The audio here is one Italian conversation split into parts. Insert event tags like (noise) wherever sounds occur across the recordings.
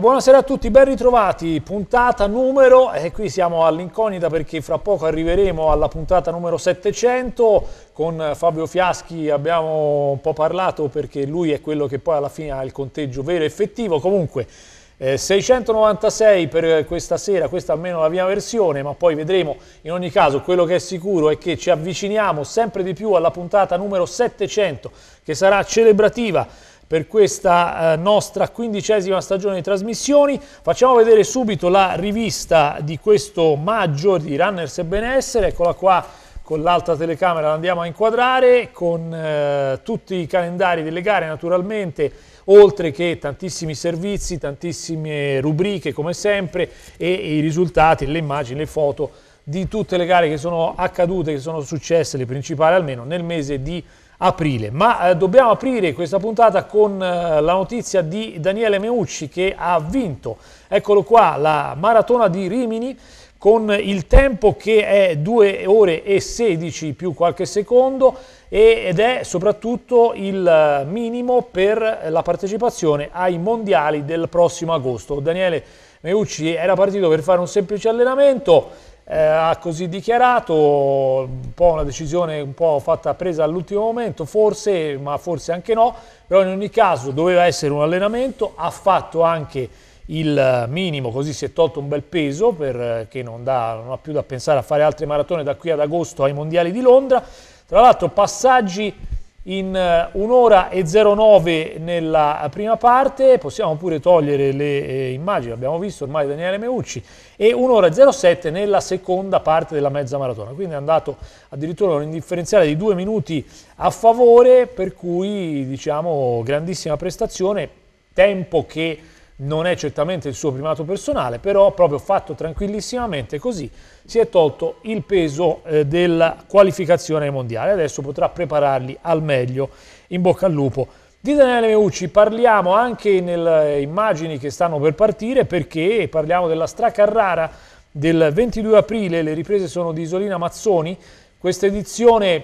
buonasera a tutti, ben ritrovati, puntata numero, e eh, qui siamo all'incognita perché fra poco arriveremo alla puntata numero 700, con Fabio Fiaschi abbiamo un po' parlato perché lui è quello che poi alla fine ha il conteggio vero e effettivo, comunque eh, 696 per questa sera, questa almeno la mia versione, ma poi vedremo in ogni caso. Quello che è sicuro è che ci avviciniamo sempre di più alla puntata numero 700 che sarà celebrativa per questa eh, nostra quindicesima stagione di trasmissioni. Facciamo vedere subito la rivista di questo maggio di Runners e Benessere, eccola qua con l'altra telecamera la andiamo a inquadrare, con eh, tutti i calendari delle gare naturalmente, oltre che tantissimi servizi, tantissime rubriche come sempre e, e i risultati, le immagini, le foto di tutte le gare che sono accadute, che sono successe, le principali almeno, nel mese di aprile. Ma eh, dobbiamo aprire questa puntata con eh, la notizia di Daniele Meucci che ha vinto, eccolo qua, la maratona di Rimini con il tempo che è 2 ore e 16 più qualche secondo ed è soprattutto il eh, minimo per la partecipazione ai mondiali del prossimo agosto. Daniele Meucci era partito per fare un semplice allenamento, eh, ha così dichiarato, un po' una decisione un po' fatta presa all'ultimo momento, forse, ma forse anche no, però in ogni caso doveva essere un allenamento, ha fatto anche il minimo, così si è tolto un bel peso perché eh, non, dà, non ha più da pensare a fare altre maratone da qui ad agosto ai mondiali di Londra. Tra l'altro passaggi in eh, un'ora e 09 nella prima parte, possiamo pure togliere le eh, immagini, abbiamo visto ormai Daniele Meucci, e un'ora e 07 nella seconda parte della mezza maratona, quindi è andato addirittura un indifferenziale di due minuti a favore, per cui diciamo grandissima prestazione, tempo che non è certamente il suo primato personale, però proprio fatto tranquillissimamente così si è tolto il peso eh, della qualificazione mondiale. adesso potrà prepararli al meglio, in bocca al lupo. Di Daniele Meucci parliamo anche nelle eh, immagini che stanno per partire perché parliamo della Stracarrara del 22 aprile, le riprese sono di Isolina Mazzoni, questa edizione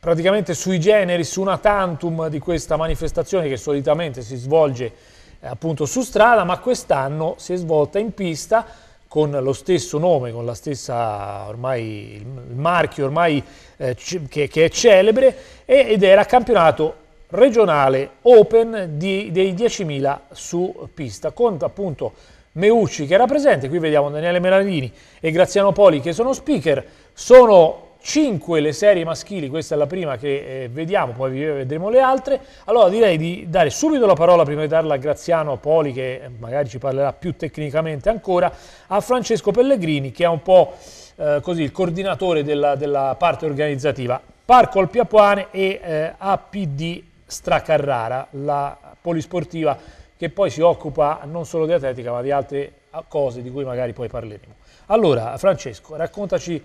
praticamente sui generi, su una tantum di questa manifestazione che solitamente si svolge eh, appunto su strada, ma quest'anno si è svolta in pista con lo stesso nome, con la stessa ormai, il marchio ormai eh, che, che, è celebre ed era campionato regionale open di, dei 10.000 su pista con appunto Meucci che era presente, qui vediamo Daniele Melanini e Graziano Poli che sono speaker, sono 5 le serie maschili, questa è la prima che eh, vediamo, poi vedremo le altre. Allora direi di dare subito la parola, prima di darla a Graziano Poli, che eh, magari ci parlerà più tecnicamente ancora, a Francesco Pellegrini, che è un po' eh, così il coordinatore della, della parte organizzativa. Parco al Piapuane e eh, APD Stracarrara, la polisportiva che poi si occupa non solo di atletica ma di altre ah, cose di cui magari poi parleremo. Allora Francesco, raccontaci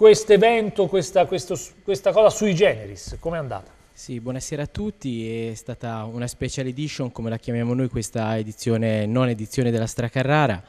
questo evento, questa, questo, questa cosa sui generis, com'è andata? Sì, buonasera a tutti, è stata una special edition, come la chiamiamo noi, questa edizione, non edizione della Stracarrara,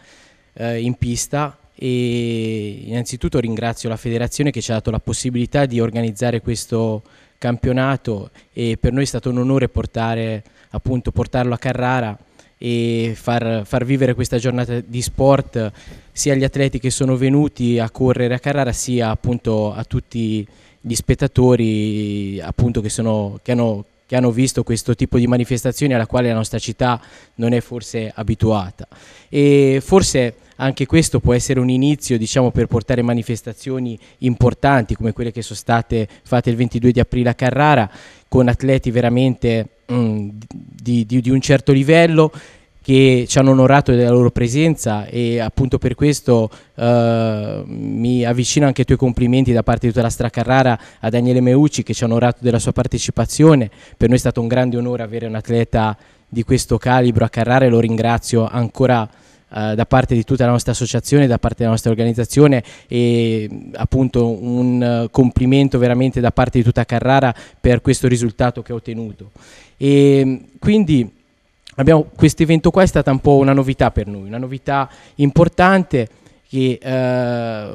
eh, in pista e innanzitutto ringrazio la federazione che ci ha dato la possibilità di organizzare questo campionato e per noi è stato un onore portare, appunto, portarlo a Carrara e far, far vivere questa giornata di sport sia agli atleti che sono venuti a correre a Carrara sia appunto a tutti gli spettatori appunto che, sono, che hanno, che hanno visto questo tipo di manifestazioni alla quale la nostra città non è forse abituata. E forse anche questo può essere un inizio diciamo, per portare manifestazioni importanti come quelle che sono state fatte il 22 di aprile a Carrara con atleti veramente mm, di, di, di un certo livello che ci hanno onorato della loro presenza e appunto per questo eh, mi avvicino anche ai tuoi complimenti da parte di tutta la Stracarrara a Daniele Meucci che ci ha onorato della sua partecipazione. Per noi è stato un grande onore avere un atleta di questo calibro a Carrara e lo ringrazio ancora eh, da parte di tutta la nostra associazione, da parte della nostra organizzazione e appunto un complimento veramente da parte di tutta Carrara per questo risultato che ha ottenuto. E quindi questo evento qua è stata un po' una novità per noi, una novità importante che eh, eh,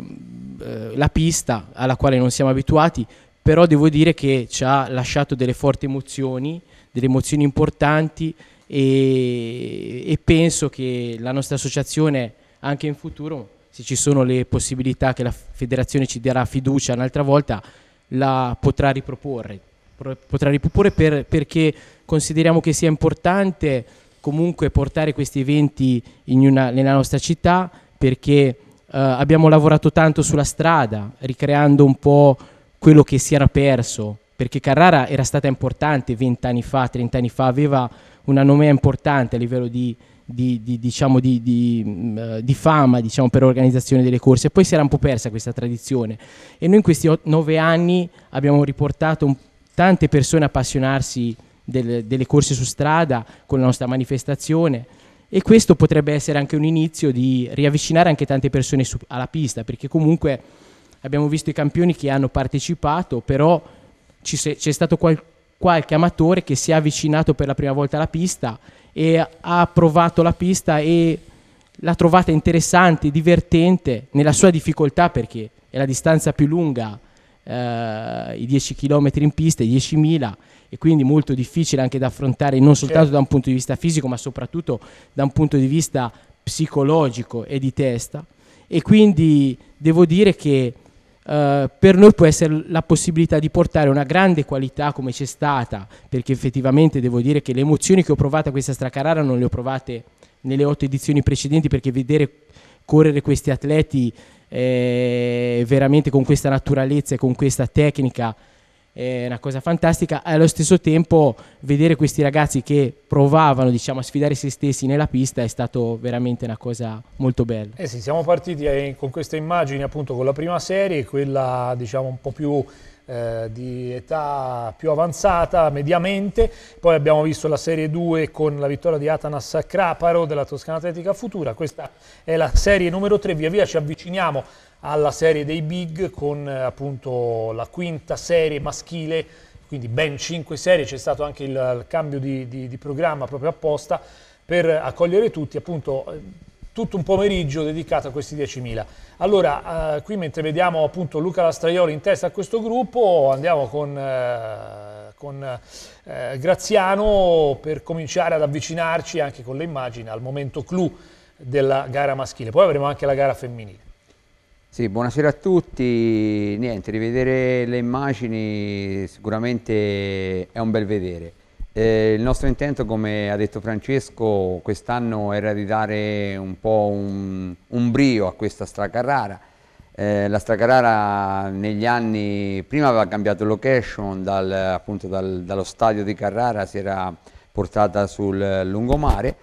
la pista alla quale non siamo abituati, però devo dire che ci ha lasciato delle forti emozioni, delle emozioni importanti e, e penso che la nostra associazione anche in futuro, se ci sono le possibilità che la federazione ci darà fiducia un'altra volta, la potrà riproporre, potrà riproporre per, perché consideriamo che sia importante comunque portare questi eventi una, nella nostra città perché Uh, abbiamo lavorato tanto sulla strada, ricreando un po' quello che si era perso, perché Carrara era stata importante vent'anni fa, trent'anni fa, aveva una nomea importante a livello di, di, di, diciamo, di, di, mm, eh, fama diciamo, per l'organizzazione delle corse. Poi si era un po' persa questa tradizione e noi in questi ot- nove anni abbiamo riportato un, tante persone a appassionarsi del, delle corse su strada con la nostra manifestazione e questo potrebbe essere anche un inizio di riavvicinare anche tante persone su, alla pista perché comunque abbiamo visto i campioni che hanno partecipato però c'è, c'è stato qualcosa qualche amatore che si è avvicinato per la prima volta alla pista e ha provato la pista e l'ha trovata interessante, divertente nella sua difficoltà perché è la distanza più lunga, eh, i 10 km in pista, i 10.000 e quindi molto difficile anche da affrontare non soltanto da un punto di vista fisico ma soprattutto da un punto di vista psicologico e di testa e quindi devo dire che eh, per noi può essere la possibilità di portare una grande qualità come c'è stata, perché effettivamente devo dire che le emozioni che ho provato a questa Stracarara non le ho provate nelle otto edizioni precedenti, perché vedere correre questi atleti eh, veramente con questa naturalezza e con questa tecnica è una cosa fantastica. Allo stesso tempo vedere questi ragazzi che provavano diciamo, a sfidare se stessi nella pista è stato veramente una cosa molto bella. Eh sì, siamo partiti eh, con queste immagini appunto con la prima serie, quella diciamo un po' più eh, di età più avanzata mediamente, poi abbiamo visto la Serie 2 con la vittoria di Atanas Craparo della Toscana Atletica Futura, questa è la serie numero 3, via via ci avviciniamo alla serie dei big con eh, appunto la quinta serie maschile, quindi ben cinque serie, c'è stato anche il, il cambio di, di, di, programma proprio apposta per accogliere tutti, appunto eh, tutto un pomeriggio dedicato a questi 10.000. Allora, eh, qui mentre vediamo appunto Luca Lastraioli in testa a questo gruppo, andiamo con... Eh, con eh, Graziano per cominciare ad avvicinarci anche con le immagini al momento clou della gara maschile. Poi avremo anche la gara femminile. Sì, buonasera a tutti, niente, rivedere le immagini sicuramente è un bel vedere. Eh, il nostro intento, come ha detto Francesco, quest'anno era di dare un po' un, un brio a questa Stracarrara. Eh, la Stracarrara negli anni, prima aveva cambiato location, dal, appunto dal, dallo stadio di Carrara si era portata sul lungomare,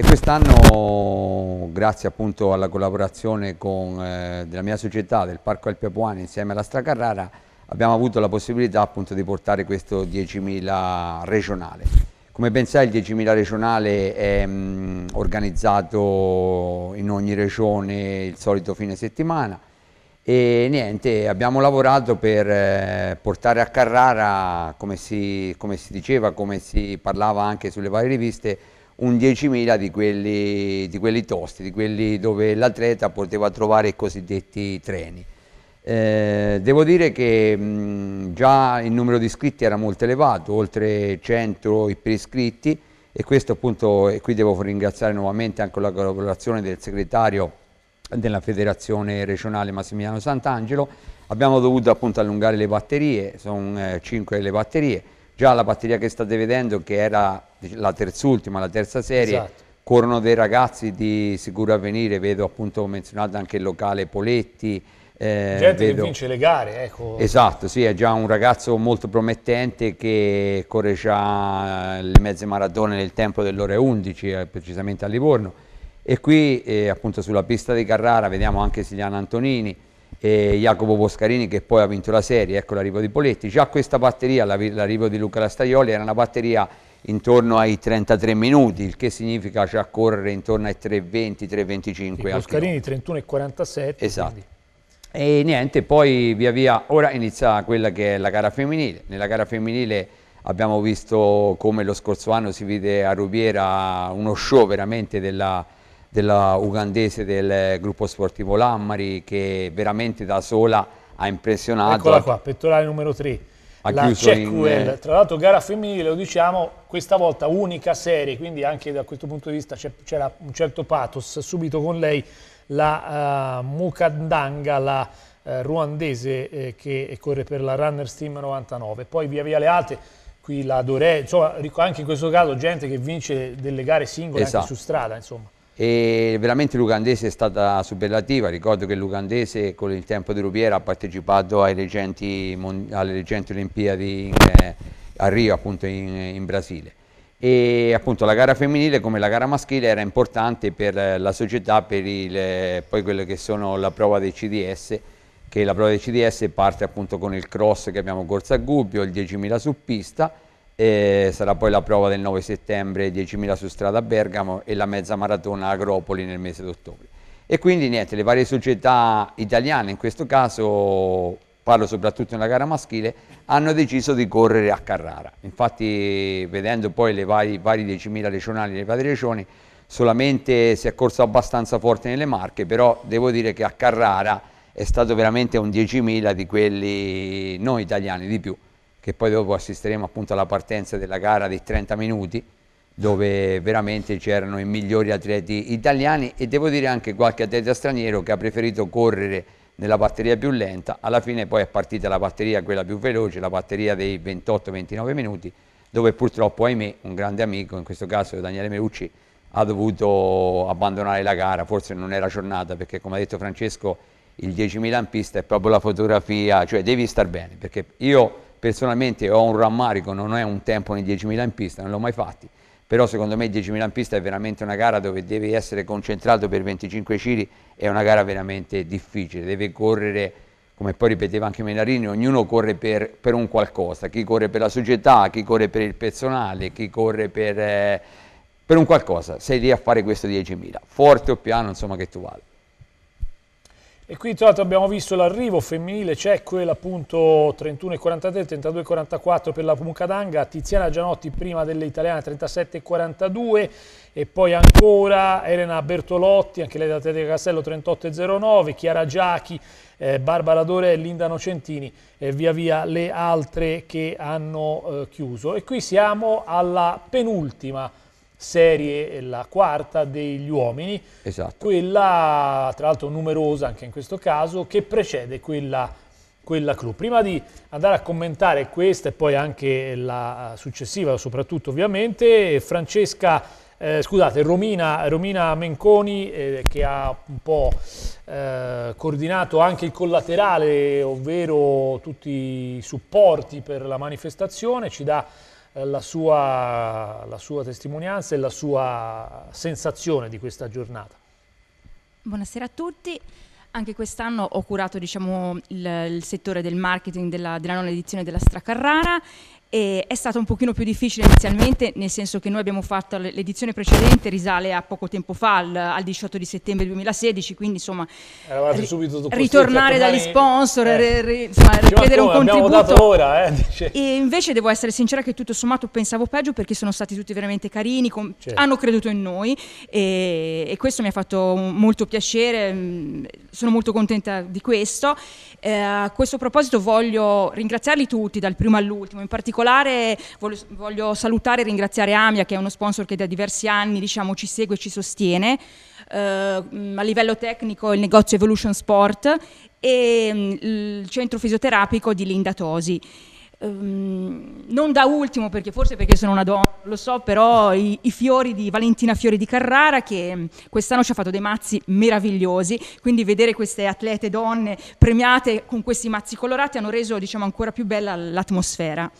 e quest'anno, grazie appunto alla collaborazione con, eh, della mia società, del Parco Alpiapuani, insieme alla Stracarrara, abbiamo avuto la possibilità appunto di portare questo 10.000 regionale. Come ben sai il 10.000 regionale è mh, mm, organizzato in ogni regione il solito fine settimana, e niente, abbiamo lavorato per eh, portare a Carrara, come si, come si, diceva, come si parlava anche sulle varie riviste, un 10.000 di quelli, di quelli, tosti, di quelli dove l'atleta poteva trovare i cosiddetti treni. Eh, devo dire che mh, mm, già il numero di iscritti era molto elevato, oltre 100 iperiscritti e questo appunto, e qui devo ringraziare nuovamente anche la collaborazione del segretario della federazione regionale Massimiliano Sant'Angelo, abbiamo dovuto appunto allungare le batterie, sono eh, 5 le batterie, già la batteria che state vedendo che era la terzultima, la terza serie, esatto. corrono dei ragazzi di sicuro avvenire, vedo appunto menzionato anche il locale Poletti, eh, Gente vedo... che vince le gare, ecco. Esatto, sì, è già un ragazzo molto promettente che corre già le mezze maratone nel tempo dell'ora 11, eh, precisamente a Livorno. E qui eh, appunto sulla pista di Carrara vediamo anche Siliano Antonini e Jacopo Boscarini che poi ha vinto la serie, ecco l'arrivo di Poletti. Già questa batteria, l'arrivo di Luca Lastaioli, era una batteria intorno ai 33 minuti, il che significa già correre intorno ai 3,20, 3,25. Boscarini 31 e 47. Esatto. Quindi. E niente, poi via via, ora inizia quella che è la gara femminile. Nella gara femminile abbiamo visto come lo scorso anno si vide a Rubiera uno show veramente della, della ugandese del gruppo sportivo Lammari che veramente da sola ha impressionato. Eccola qua, pettorale numero 3 ha la CQL, in... Eh, tra l'altro gara femminile, lo diciamo, questa volta unica serie, quindi anche da questo punto di vista c'era un certo pathos, subito con lei la uh, Mukandanga, la uh, ruandese eh, che corre per la Runner Steam 99, poi via via le altre, qui la Dore, insomma anche in questo caso gente che vince delle gare singole esatto. anche su strada, insomma e veramente l'Ugandese è stata superlativa, ricordo che l'Ugandese con il tempo di Rubiera ha partecipato regenti, alle recenti Olimpiadi in, eh, a Rio appunto in, in, Brasile e appunto la gara femminile come la gara maschile era importante per la società per il, eh, poi quelle che sono la prova dei CDS che la prova dei CDS parte appunto con il cross che abbiamo corsa a Gubbio, il 10.000 su pista e sarà poi la prova del 9 settembre 10.000 su strada a Bergamo e la mezza maratona a Agropoli nel mese d'ottobre. E quindi niente, le varie società italiane, in questo caso parlo soprattutto nella gara maschile, hanno deciso di correre a Carrara. Infatti vedendo poi le vari, vari 10.000 regionali delle varie regioni, solamente si è corso abbastanza forte nelle marche, però devo dire che a Carrara è stato veramente un 10.000 di quelli non italiani di più che poi dopo assisteremo appunto alla partenza della gara dei 30 minuti, dove veramente c'erano i migliori atleti italiani e devo dire anche qualche atleta straniero che ha preferito correre nella batteria più lenta, alla fine poi è partita la batteria quella più veloce, la batteria dei 28-29 minuti, dove purtroppo ahimè un grande amico, in questo caso Daniele Melucci, ha dovuto abbandonare la gara, forse non era giornata perché come ha detto Francesco il 10.000 in pista è proprio la fotografia, cioè devi star bene perché io personalmente ho un rammarico, non è un tempo nei 10.000 in pista, non l'ho mai fatti, però secondo me 10.000 in pista è veramente una gara dove devi essere concentrato per 25 giri, è una gara veramente difficile, deve correre, come poi ripeteva anche Menarini, ognuno corre per, per un qualcosa, chi corre per la società, chi corre per il personale, chi corre per, eh, per un qualcosa, sei lì a fare questo 10.000, forte o piano, insomma che tu vada. E qui tra l'altro abbiamo visto l'arrivo femminile c'è cioè appunto 31-43, 32-44 per la Pumucadanga, Tiziana Gianotti prima delle italiane 37-42 e poi ancora Elena Bertolotti, anche lei da Tete Castello 38-09, Chiara Giachi, eh, Barbara Dore Linda Nocentini e via via le altre che hanno eh, chiuso. E qui siamo alla penultima serie, eh, la quarta degli uomini, esatto. quella tra l'altro numerosa anche in questo caso, che precede quella, quella clou. Prima di andare a commentare questa e poi anche la successiva soprattutto ovviamente, Francesca eh, scusate, Romina, Romina Menconi eh, che ha un po' eh, coordinato anche il collaterale, ovvero tutti i supporti per la manifestazione, ci dà eh, la sua, la sua testimonianza e la sua sensazione di questa giornata. Buonasera a tutti. Anche quest'anno ho curato diciamo, il, il, settore del marketing della, della nona edizione della Stracarrara e è stato un pochino più difficile inizialmente, nel senso che noi abbiamo fatto l'edizione precedente, risale a poco tempo fa, al, al 18 settembre 2016, quindi insomma ri ritornare dagli sponsor, eh. re, insomma, richiedere un contributo. Dato ora, eh, E invece devo essere sincera che tutto sommato pensavo peggio perché sono stati tutti veramente carini, certo. hanno creduto in noi e, e, questo mi ha fatto molto piacere, sono molto contenta di questo. Eh, a questo proposito voglio ringraziarli tutti, dal primo all'ultimo, in particolare particolare voglio, voglio salutare e ringraziare Amia, che è uno sponsor che da diversi anni diciamo, ci segue e ci sostiene. Uh, a livello tecnico il negozio Evolution Sport e um, il centro fisioterapico di Linda Tosi. Um, non da ultimo, perché forse perché sono una donna, lo so, però i, i, fiori di Valentina Fiori di Carrara che mm, quest'anno ci ha fatto dei mazzi meravigliosi, quindi vedere queste atlete donne premiate con questi mazzi colorati hanno reso diciamo, ancora più bella l'atmosfera.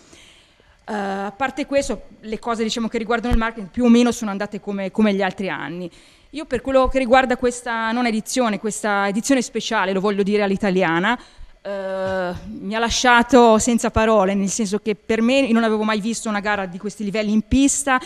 Uh, a parte questo, le cose diciamo, che riguardano il marketing più o meno sono andate come, come, gli altri anni. Io per quello che riguarda questa non edizione, questa edizione speciale, lo voglio dire all'italiana, uh, mi ha lasciato senza parole, nel senso che per me non avevo mai visto una gara di questi livelli in pista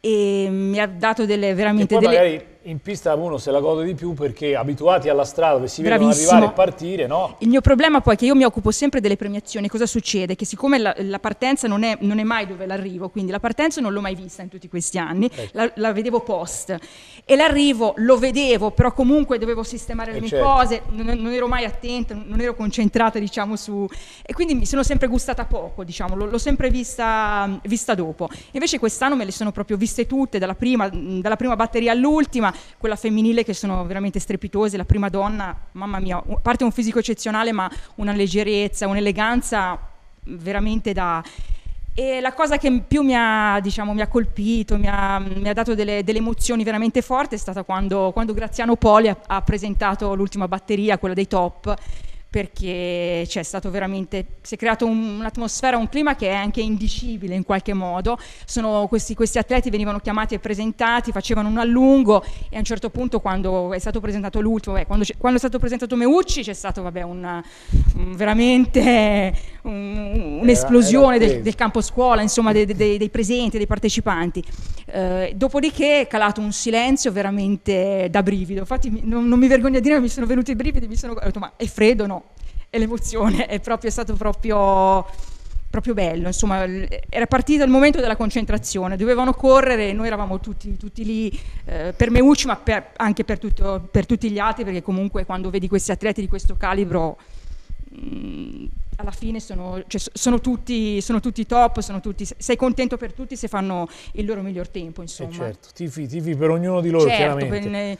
e mi ha dato delle veramente... E poi delle... magari in pista uno se la gode di più perché abituati alla strada dove si vedono arrivare e partire, no? Il mio problema poi è che io mi occupo sempre delle premiazioni, cosa succede? Che siccome la, la partenza non è, non è, mai dove l'arrivo, quindi la partenza non l'ho mai vista in tutti questi anni, eh. la, la, vedevo post e l'arrivo lo vedevo, però comunque dovevo sistemare eh, le eh mie certo. cose, non, non, ero mai attenta, non ero concentrata diciamo su... e quindi mi sono sempre gustata poco, diciamo, l'ho, l'ho sempre vista, vista dopo. Invece quest'anno me le sono proprio viste tutte, dalla prima, dalla prima batteria all'ultima, quella femminile che sono veramente strepitose, la prima donna, mamma mia, a parte un fisico eccezionale, ma una leggerezza, un'eleganza veramente da... E la cosa che più mi ha, diciamo, mi ha colpito, mi ha, mi ha dato delle, delle, emozioni veramente forti è stata quando, quando Graziano Poli ha, ha presentato l'ultima batteria, quella dei top, perché cioè, stato veramente, si è creato un, un'atmosfera, un clima che è anche indicibile in qualche modo. Sono, questi, questi, atleti venivano chiamati e presentati, facevano un allungo e a un certo punto quando è stato presentato l'ultimo, beh, quando, quando, è stato presentato Meucci c'è stata un, un, veramente un'esplosione era, era del, del, campo scuola, insomma dei, dei, dei presenti, dei partecipanti. Eh, dopodiché è calato un silenzio veramente da brivido, infatti non, non mi vergogno a dire, mi sono venuti i brividi, mi sono detto ma è freddo no? e (laughs) l'emozione, è, proprio, è stato proprio, proprio, bello, insomma era partito il momento della concentrazione, dovevano correre, noi eravamo tutti, tutti lì eh, per Meucci ma per, anche per, tutto, per, tutti gli altri perché comunque quando vedi questi atleti di questo calibro mh, mm, alla fine sono, cioè, sono, tutti, sono tutti top, sono tutti, sei contento per tutti se fanno il loro miglior tempo. Insomma. Eh certo, tifi, tifi per ognuno di loro certo, chiaramente. Per,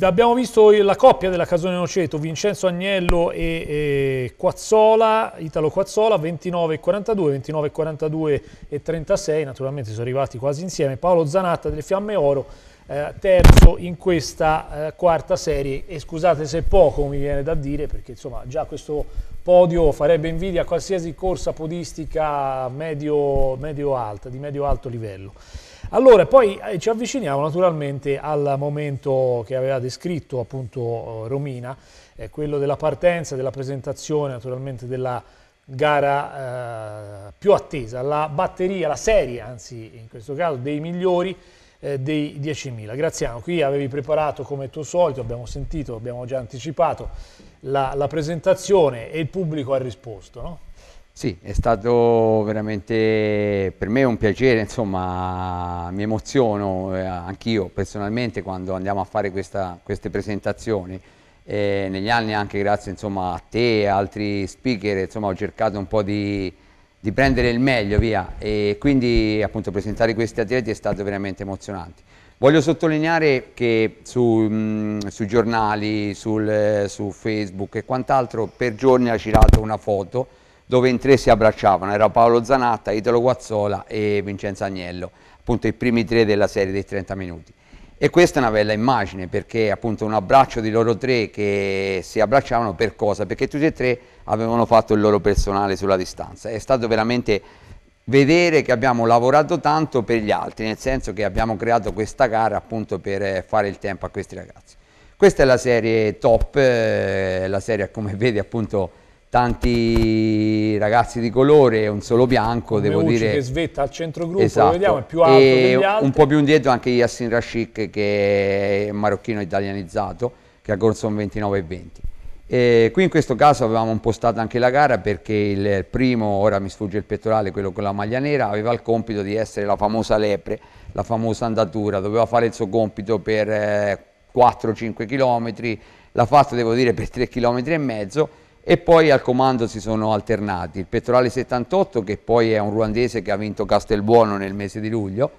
Abbiamo visto la coppia della Casone Noceto, Vincenzo Agnello e, e Quazzola, Italo Quazzola, 29 e 42, 29 e 42 e 36, naturalmente sono arrivati quasi insieme, Paolo Zanatta delle Fiamme Oro, eh, terzo in questa eh, quarta serie e scusate se poco mi viene da dire perché insomma già questo podio farebbe invidia a qualsiasi corsa podistica medio-alta, di medio-alto livello. Allora, poi eh, ci avviciniamo naturalmente al momento che aveva descritto appunto eh, Romina, eh, quello della partenza, della presentazione naturalmente della gara eh, più attesa, la batteria, la serie anzi in questo caso dei migliori eh, dei 10.000. Graziano, qui avevi preparato come tuo solito, abbiamo sentito, abbiamo già anticipato la, la presentazione e il pubblico ha risposto, no? Sì, è stato veramente per me un piacere, insomma mi emoziono eh, anch'io personalmente quando andiamo a fare questa, queste presentazioni. Eh, negli anni anche grazie insomma, a te e altri speaker insomma, ho cercato un po' di, di, prendere il meglio via e quindi appunto presentare questi atleti è stato veramente emozionante. Voglio sottolineare che su, mm, sui giornali, sul, eh, su Facebook e quant'altro per giorni ha girato una foto dove in tre si abbracciavano, era Paolo Zanatta, Italo Guazzola e Vincenzo Agnello, appunto i primi tre della serie dei 30 minuti. E questa è una bella immagine perché appunto un abbraccio di loro tre che si abbracciavano per cosa? Perché tutti e tre avevano fatto il loro personale sulla distanza. È stato veramente vedere che abbiamo lavorato tanto per gli altri, nel senso che abbiamo creato questa gara appunto per eh, fare il tempo a questi ragazzi. Questa è la serie top, eh, la serie come vedi appunto tanti ragazzi di colore, un solo bianco, Come devo Ucci dire. che svetta al centrogruppo, esatto. lo vediamo, è più alto e Un po' più indietro anche Yassin Rashik che è marocchino italianizzato, che ha corso un 29,20. E qui in questo caso avevamo impostato anche la gara perché il primo, ora mi sfugge il pettorale, quello con la maglia nera, aveva il compito di essere la famosa lepre, la famosa andatura, doveva fare il suo compito per 4-5 eh, km, l'ha fatto devo dire per 3 km e mezzo, e poi al comando si sono alternati il Pettorale 78 che poi è un ruandese che ha vinto Castelbuono nel mese di luglio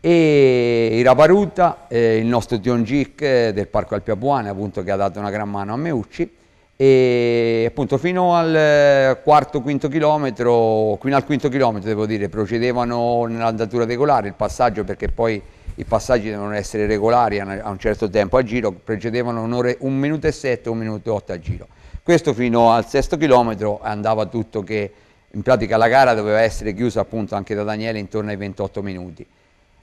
e i Raparuta, eh, il nostro Tiongic eh, del Parco Alpiabuane appunto che ha dato una gran mano a Meucci e appunto fino al eh, quarto quinto chilometro fino al quinto chilometro devo dire procedevano nell'andatura regolare il passaggio perché poi i passaggi devono essere regolari a un certo tempo a giro precedevano un minuto e sette un minuto e otto a giro questo fino al sesto chilometro andava tutto che in pratica la gara doveva essere chiusa appunto anche da Daniele intorno ai 28 minuti.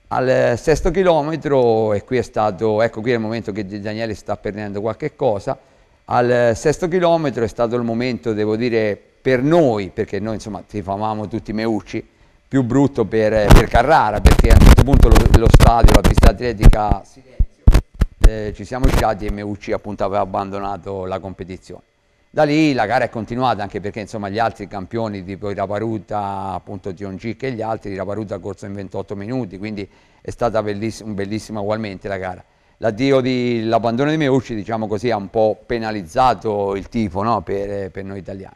Al eh, sesto chilometro, e qui è stato, ecco qui è il momento che Daniele sta perdendo qualche cosa, al eh, sesto chilometro è stato il momento, devo dire, per noi, perché noi insomma tifamavamo tutti Meucci, più brutto per, eh, per, Carrara, perché a un certo punto lo, lo stadio, la pista atletica, eh, ci siamo usciti e Meucci appunto aveva abbandonato la competizione. Da lì la gara è continuata anche perché insomma, gli altri campioni tipo Iraparuta, appunto Tiongic e gli altri, Iraparuta ha corso in 28 minuti, quindi è stata bellissima, bellissima ugualmente la gara. L'addio dell'abbandono di Meucci diciamo così, ha un po' penalizzato il tifo no? per, per, noi italiani.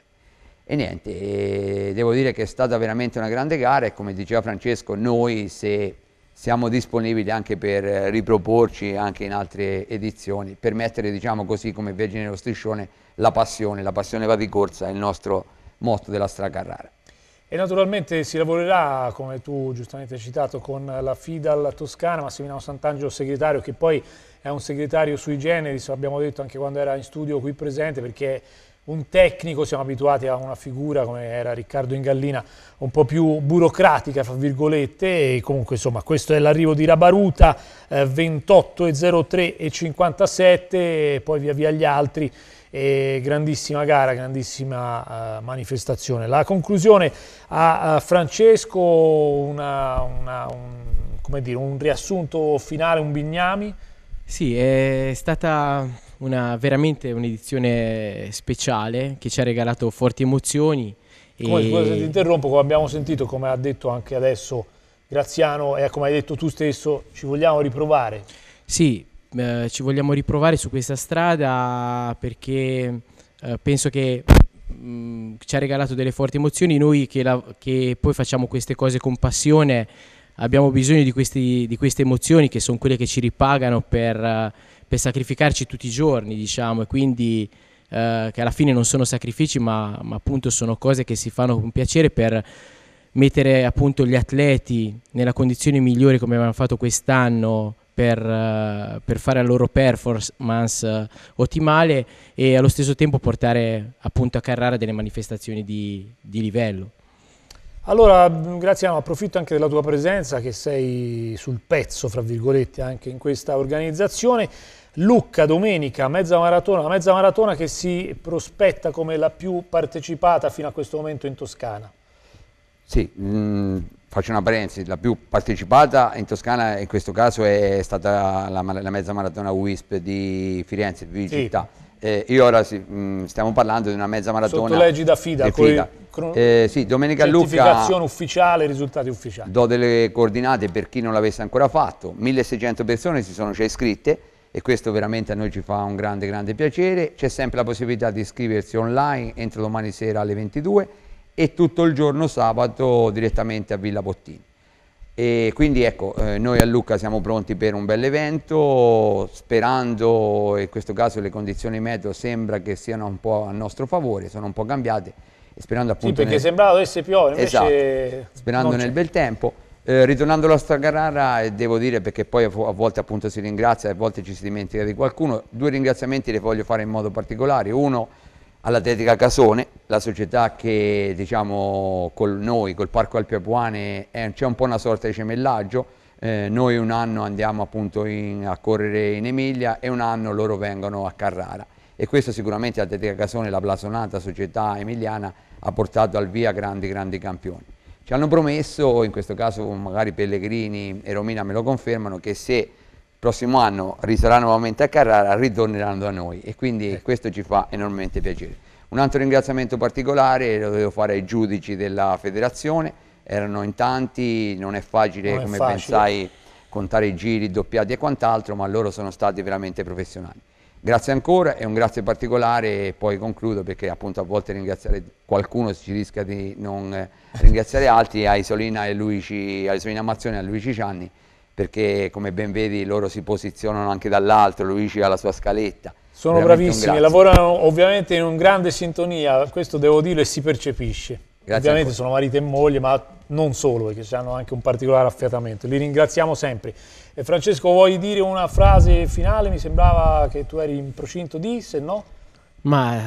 E niente, e devo dire che è stata veramente una grande gara e come diceva Francesco, noi se siamo disponibili anche per eh, riproporci anche in altre edizioni, per mettere, diciamo così, come Vergine dello Striscione, la passione, la passione va di corsa, è il nostro motto della Stracarrara. E naturalmente si lavorerà, come tu giustamente hai citato, con la FIDAL Toscana, Massimiliano Sant'Angelo segretario, che poi è un segretario sui generis, l'abbiamo detto anche quando era in studio qui presente, perché un tecnico, siamo abituati a una figura come era Riccardo Ingallina, un po' più burocratica, fra virgolette, e comunque insomma questo è l'arrivo di Rabaruta, eh, 28 03 e 57, poi via via gli altri, e grandissima gara, grandissima uh, manifestazione. La conclusione a, a Francesco, una, una, un, dire, un riassunto finale, un bignami? Sì, è stata una, veramente un'edizione speciale che ci ha regalato forti emozioni. Come, Scusa se ti interrompo, come abbiamo sentito, come ha detto anche adesso Graziano e come hai detto tu stesso, ci vogliamo riprovare. Sì, eh, ci vogliamo riprovare su questa strada perché eh, penso che mh, mm, ci ha regalato delle forti emozioni, noi che, la, che poi facciamo queste cose con passione abbiamo bisogno di, questi, di, queste emozioni che sono quelle che ci ripagano per eh, per sacrificarci tutti i giorni, diciamo, e quindi eh, che alla fine non sono sacrifici, ma, ma, appunto sono cose che si fanno con piacere per mettere appunto gli atleti nella condizione migliore come abbiamo fatto quest'anno per, eh, per fare la loro performance eh, ottimale e allo stesso tempo portare appunto a Carrara delle manifestazioni di, di livello. Allora, Graziano, approfitto anche della tua presenza, che sei sul pezzo, fra virgolette, anche in questa organizzazione. Lucca, domenica, mezza maratona, la mezza maratona che si prospetta come la più partecipata fino a questo momento in Toscana. Sì, mh, mm, faccio una parentesi, la più partecipata in Toscana in questo caso è stata la, la mezza maratona WISP di Firenze, di sì. città eh, io ora sì, mh, mm, stiamo parlando di una mezza maratona. Sotto legida FIDA. FIDA. Eh, sì, domenica Lucca. ufficiale, risultati ufficiali. Do delle coordinate per chi non l'avesse ancora fatto. 1600 persone si sono già iscritte e questo veramente a noi ci fa un grande, grande piacere. C'è sempre la possibilità di iscriversi online entro domani sera alle 22 e tutto il giorno sabato direttamente a Villa Bottini. E quindi ecco, eh, noi a Lucca siamo pronti per un bel evento, sperando, in questo caso le condizioni meteo sembra che siano un po' a nostro favore, sono un po' cambiate, sperando appunto... Sì, perché nel... sembrava dovesse piovere, esatto. sperando nel bel tempo. Eh, ritornando alla Stagarrara, eh, devo dire, perché poi a, volte appunto si ringrazia, a volte ci si dimentica di qualcuno, due ringraziamenti le voglio fare in modo particolare. Uno all'Atletica Casone, la società che diciamo con noi, col Parco Alpiapuane, c'è un po' una sorta di cemellaggio, eh, noi un anno andiamo appunto in, a correre in Emilia e un anno loro vengono a Carrara e questo sicuramente Atletica Casone, la blasonata società emiliana, ha portato al via grandi grandi campioni. Ci hanno promesso, in questo caso magari Pellegrini e Romina me lo confermano, che se prossimo anno risarà nuovamente a Carrara, ritorneranno da noi e quindi ecco. questo ci fa enormemente piacere. Un altro ringraziamento particolare lo devo fare ai giudici della federazione, erano in tanti, non è facile non è come facile. pensai contare i giri, doppiati e quant'altro, ma loro sono stati veramente professionali. Grazie ancora e un grazie particolare e poi concludo perché appunto a volte ringraziare qualcuno si rischia di non eh, ringraziare altri, a Isolina, e Luigi, a Isolina Mazzoni e a Luigi Cianni perché come ben vedi loro si posizionano anche dall'altro, Luigi ha la sua scaletta. Sono bravissimi, lavorano ovviamente in un grande sintonia, questo devo dire e si percepisce. Grazie ovviamente sono marito e moglie, ma non solo, perché hanno anche un particolare affiatamento. Li ringraziamo sempre. E Francesco, vuoi dire una frase finale? Mi sembrava che tu eri in procinto di, se no? Ma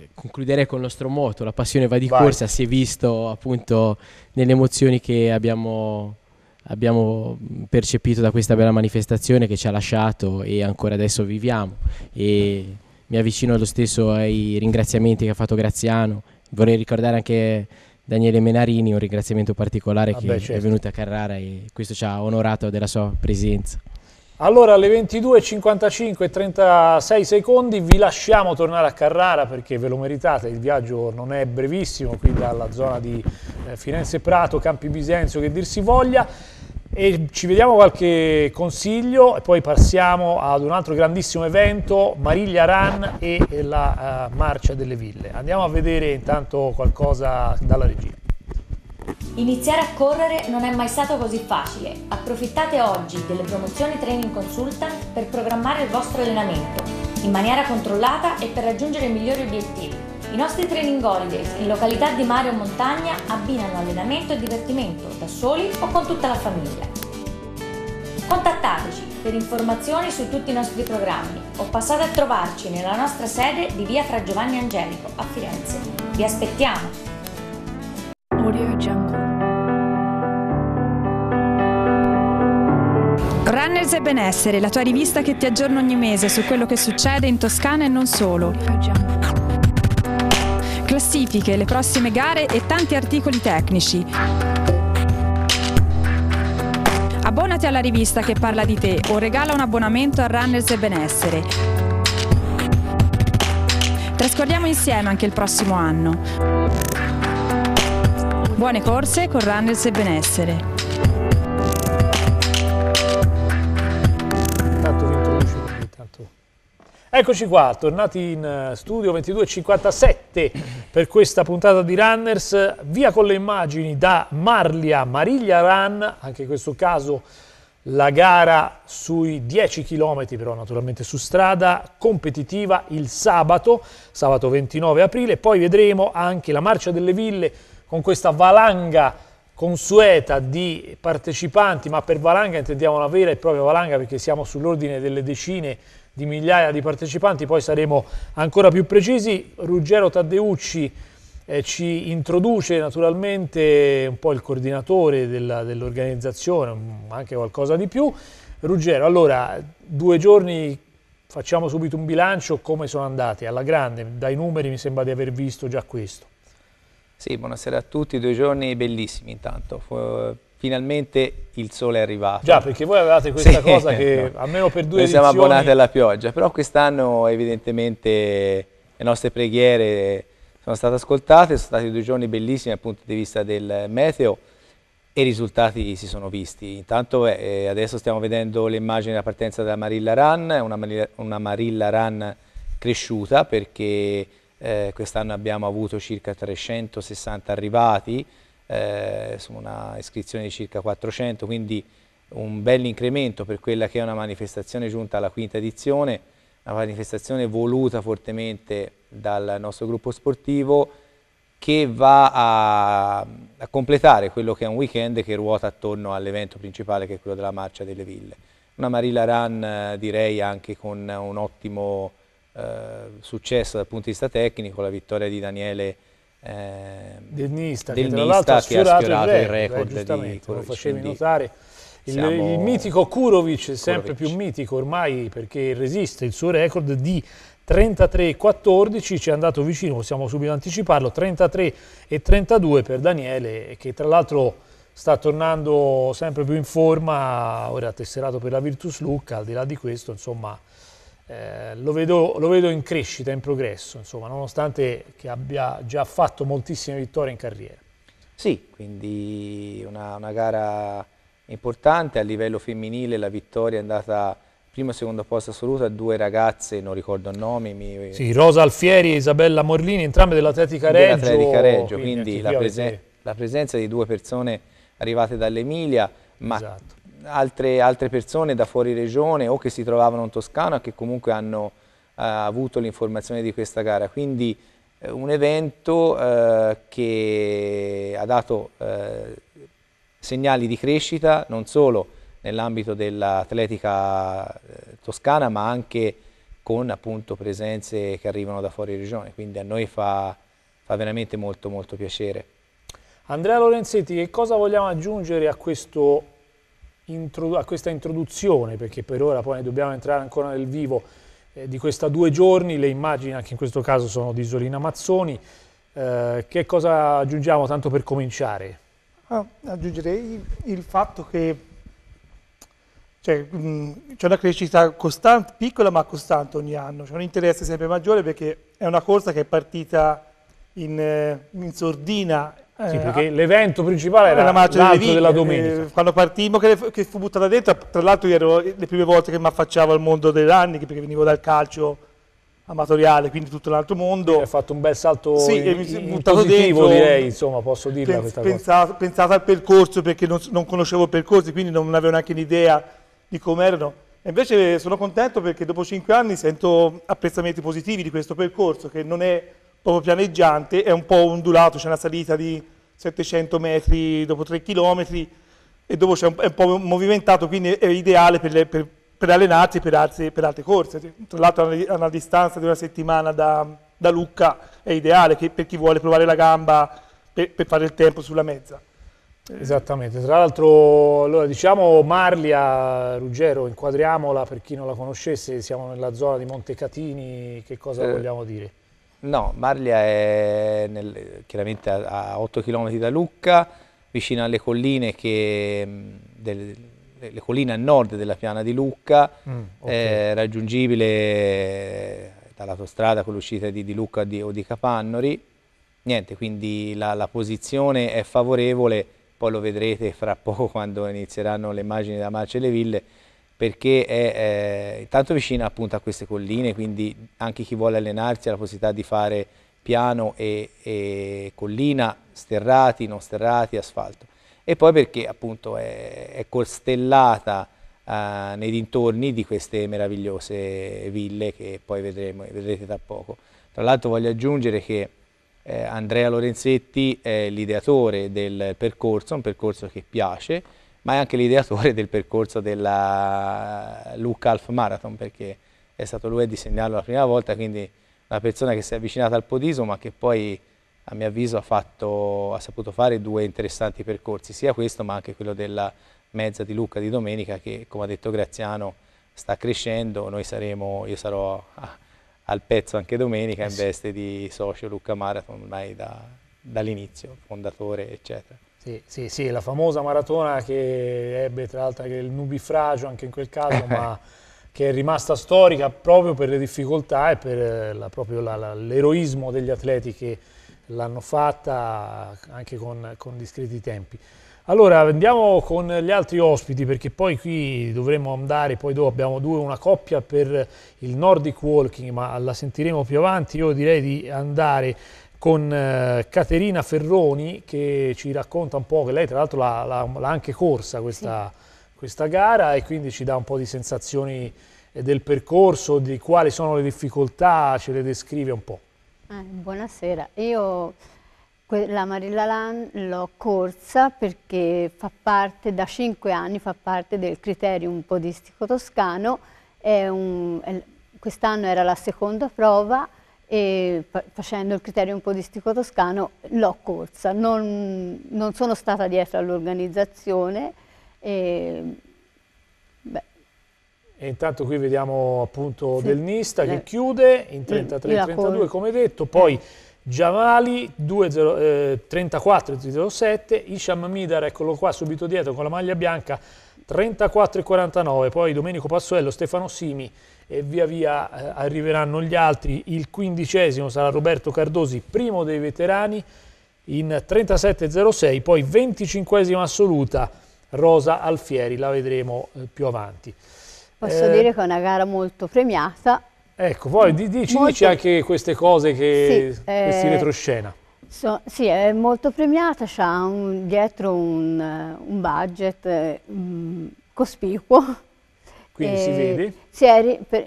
eh, concluderei con il nostro moto, la passione va di Vai. corsa, si è visto appunto nelle emozioni che abbiamo abbiamo mm, percepito da questa bella manifestazione che ci ha lasciato e ancora adesso viviamo e mi avvicino allo stesso ai ringraziamenti che ha fatto Graziano vorrei ricordare anche Daniele Menarini un ringraziamento particolare ah che certo. è venuto a Carrara e questo ci ha onorato della sua presenza allora alle 22.55 e 36 secondi vi lasciamo tornare a Carrara perché ve lo meritate, il viaggio non è brevissimo qui dalla zona di eh, Firenze Prato, Campi Bisenzio che dir si voglia e ci vediamo qualche consiglio e poi passiamo ad un altro grandissimo evento, Mariglia Run e la uh, Marcia delle Ville. Andiamo a vedere intanto qualcosa dalla regia. Iniziare a correre non è mai stato così facile. Approfittate oggi delle promozioni Training Consultant per programmare il vostro allenamento in maniera controllata e per raggiungere migliori obiettivi. I nostri training holidays in località di mare o montagna abbinano allenamento e divertimento da soli o con tutta la famiglia. Contattateci per informazioni su tutti i nostri programmi o passate a trovarci nella nostra sede di via Fra Giovanni Angelico a Firenze. Vi aspettiamo! Runners e Benessere, la tua rivista che ti aggiorna ogni mese su quello che succede in Toscana e non solo classifiche, le prossime gare e tanti articoli tecnici. Abbonati alla rivista che parla di te o regala un abbonamento a Runners e Benessere. Trascorriamo insieme anche il prossimo anno. Buone corse con Runners e Benessere. Eccoci qua, tornati in eh, studio 22.57 per questa puntata di Runners, via con le immagini da Marlia Mariglia Run, anche in questo caso la gara sui 10 km però naturalmente su strada, competitiva il sabato, sabato 29 aprile, poi vedremo anche la Marcia delle Ville con questa valanga consueta di partecipanti, ma per valanga intendiamo una vera e propria valanga perché siamo sull'ordine delle decine di di migliaia di partecipanti, poi saremo ancora più precisi. Ruggero Taddeucci eh, ci introduce naturalmente un po' il coordinatore dell'organizzazione, dell mm, anche qualcosa di più. Ruggero, allora, due giorni facciamo subito un bilancio, come sono andati? Alla grande, dai numeri mi sembra di aver visto già questo. Sì, buonasera a tutti, due giorni bellissimi intanto, eh, finalmente il sole è arrivato. Già, perché voi avevate questa sì, cosa che (laughs) no. almeno per due Noi edizioni... siamo abbonati alla pioggia, però quest'anno evidentemente le nostre preghiere sono state ascoltate, sono stati due giorni bellissimi dal punto di vista del meteo e i risultati si sono visti. Intanto eh, adesso stiamo vedendo le immagini della partenza della Marilla Run, una Marilla, una Marilla Run cresciuta perché eh, quest'anno abbiamo avuto circa 360 arrivati, eh, su una iscrizione di circa 400, quindi un bel incremento per quella che è una manifestazione giunta alla quinta edizione, una manifestazione voluta fortemente dal nostro gruppo sportivo che va a, a completare quello che è un weekend che ruota attorno all'evento principale che è quello della Marcia delle Ville. Una Marilla Run eh, direi anche con un ottimo eh, successo dal punto di vista tecnico, la vittoria di Daniele eh, del Nista, del che tra l'altro ha sfiorato, sfiorato il record, il record di Kurovic, lo facevi notare. Il, il, mitico Kurovic è sempre Kurovic. più mitico ormai perché resiste il suo record di 33-14, ci è andato vicino, possiamo subito anticiparlo, 33-32 per Daniele che tra l'altro sta tornando sempre più in forma, ora tesserato per la Virtus Lucca, al di là di questo insomma eh, lo, vedo, lo, vedo, in crescita, in progresso, insomma, nonostante che abbia già fatto moltissime vittorie in carriera. Sì, quindi una, una gara importante, a livello femminile la vittoria è andata primo e secondo posto assoluto a due ragazze, non ricordo il nome. Mi... Sì, Rosa Alfieri e Isabella Morlini, entrambe dell'Atletica Reggio. Dell'Atletica Reggio, quindi, quindi la, presen la, presenza di due persone arrivate dall'Emilia, ma esatto altre, altre, persone da fuori regione o che si trovavano in Toscana che comunque hanno eh, avuto l'informazione di questa gara. Quindi eh, un evento eh, che ha dato eh, segnali di crescita non solo nell'ambito dell'atletica eh, toscana ma anche con appunto presenze che arrivano da fuori regione, quindi a noi fa, fa veramente molto molto piacere. Andrea Lorenzetti, che cosa vogliamo aggiungere a questo a questa introduzione, perché per ora poi dobbiamo entrare ancora nel vivo eh, di questa due giorni, le immagini anche in questo caso sono di Isolina Mazzoni, eh, che cosa aggiungiamo tanto per cominciare? Ah, aggiungerei il fatto che cioè, c'è cioè, una crescita costante, piccola ma costante ogni anno, c'è un interesse sempre maggiore perché è una corsa che è partita in, eh, in sordina sì, eh, perché ah. l'evento principale ah, era la marcia delle della eh, domenica. Eh, quando partimmo che, che, fu buttata dentro, tra l'altro ero le prime volte che mi affacciavo al mondo dei running perché venivo dal calcio amatoriale, quindi tutto l'altro mondo. Sì, fatto un bel salto sì, in, in positivo dentro, direi, insomma, posso dirla pens- pensavo, pensavo, al percorso perché non, non conoscevo i percorsi, quindi non avevo neanche un'idea di com'erano. E invece sono contento perché dopo cinque anni sento apprezzamenti positivi di questo percorso che non è proprio pianeggiante, è un po' ondulato, c'è una salita di 700 metri dopo 3 km e dopo un, è un po' movimentato, quindi è ideale per, le, per, per allenarsi per per altre corse. Tra l'altro a una, una distanza di una settimana da, da Lucca è ideale che, per chi vuole provare la gamba per, per fare il tempo sulla mezza. Esattamente, tra l'altro allora, diciamo Marlia, Ruggero, inquadriamola per chi non la conoscesse, siamo nella zona di Montecatini, che cosa eh, vogliamo dire? No, Marlia è nel, chiaramente a, a, 8 km da Lucca, vicino alle colline, che, mm, del, colline a nord della piana di Lucca, mm, okay. raggiungibile eh, dall'autostrada con l'uscita di, di, Lucca di, o di Capannori. Niente, quindi la, la posizione è favorevole, poi lo vedrete fra poco (laughs) quando inizieranno le immagini da Marcelleville, Ville, perché è eh, tanto vicina appunto a queste colline, quindi anche chi vuole allenarsi ha la possibilità di fare piano e, e collina, sterrati, non sterrati, asfalto. E poi perché appunto è, è costellata eh, nei dintorni di queste meravigliose ville che poi vedremo, vedrete da poco. Tra l'altro voglio aggiungere che eh, Andrea Lorenzetti è l'ideatore del percorso, un percorso che piace, ma è anche l'ideatore (laughs) del percorso della Luca Half Marathon, perché è stato lui a disegnarlo la prima volta, quindi una persona che si è avvicinata al podiso, ma che poi a mio avviso ha, fatto, ha saputo fare due interessanti percorsi, sia questo ma anche quello della mezza di Luca di domenica, che come ha detto Graziano sta crescendo, noi saremo, io sarò a, al pezzo anche domenica in eh veste di socio Luca Marathon ormai da, dall'inizio, fondatore eccetera. Sì, sì, sì, la famosa maratona che ebbe tra l'altro il nubifragio anche in quel caso, eh. ma che è rimasta storica proprio per le difficoltà e per eh, l'eroismo degli atleti che l'hanno fatta anche con, con, discreti tempi. Allora andiamo con gli altri ospiti perché poi qui dovremo andare, poi dopo abbiamo due, una coppia per il Nordic Walking ma la sentiremo più avanti, io direi di andare con eh, Caterina Ferroni che ci racconta un po', che lei tra l'altro l'ha, anche corsa questa, sì. questa, gara e quindi ci dà un po' di sensazioni eh, del percorso, di quali sono le difficoltà, ce le descrive un po'. Eh, buonasera, io la Marilla Lan l'ho corsa perché fa parte, da cinque anni fa parte del criterium podistico toscano, quest'anno era la seconda prova e facendo il criterio un po' di stico toscano l'ho corsa, non, non, sono stata dietro all'organizzazione. E, e, intanto qui vediamo appunto sì, Del Nista che eh. chiude in 33-32 mm, come detto, poi Giavali 34-07, eh, Isham Midar eccolo qua subito dietro con la maglia bianca 34-49, poi Domenico Passuello, Stefano Simi e via via eh, arriveranno gli altri. Il quindicesimo sarà Roberto Cardosi, primo dei veterani, in 37.06, poi 25 assoluta Rosa Alfieri, la vedremo eh, più avanti. Posso eh, dire che è una gara molto premiata. Ecco, poi dici, molto... dici anche queste cose, che, sì, questi eh, retroscena. So, sì, è molto premiata, ha dietro un, eh, un budget mh, mm, cospicuo quindi eh, si vede? Eh,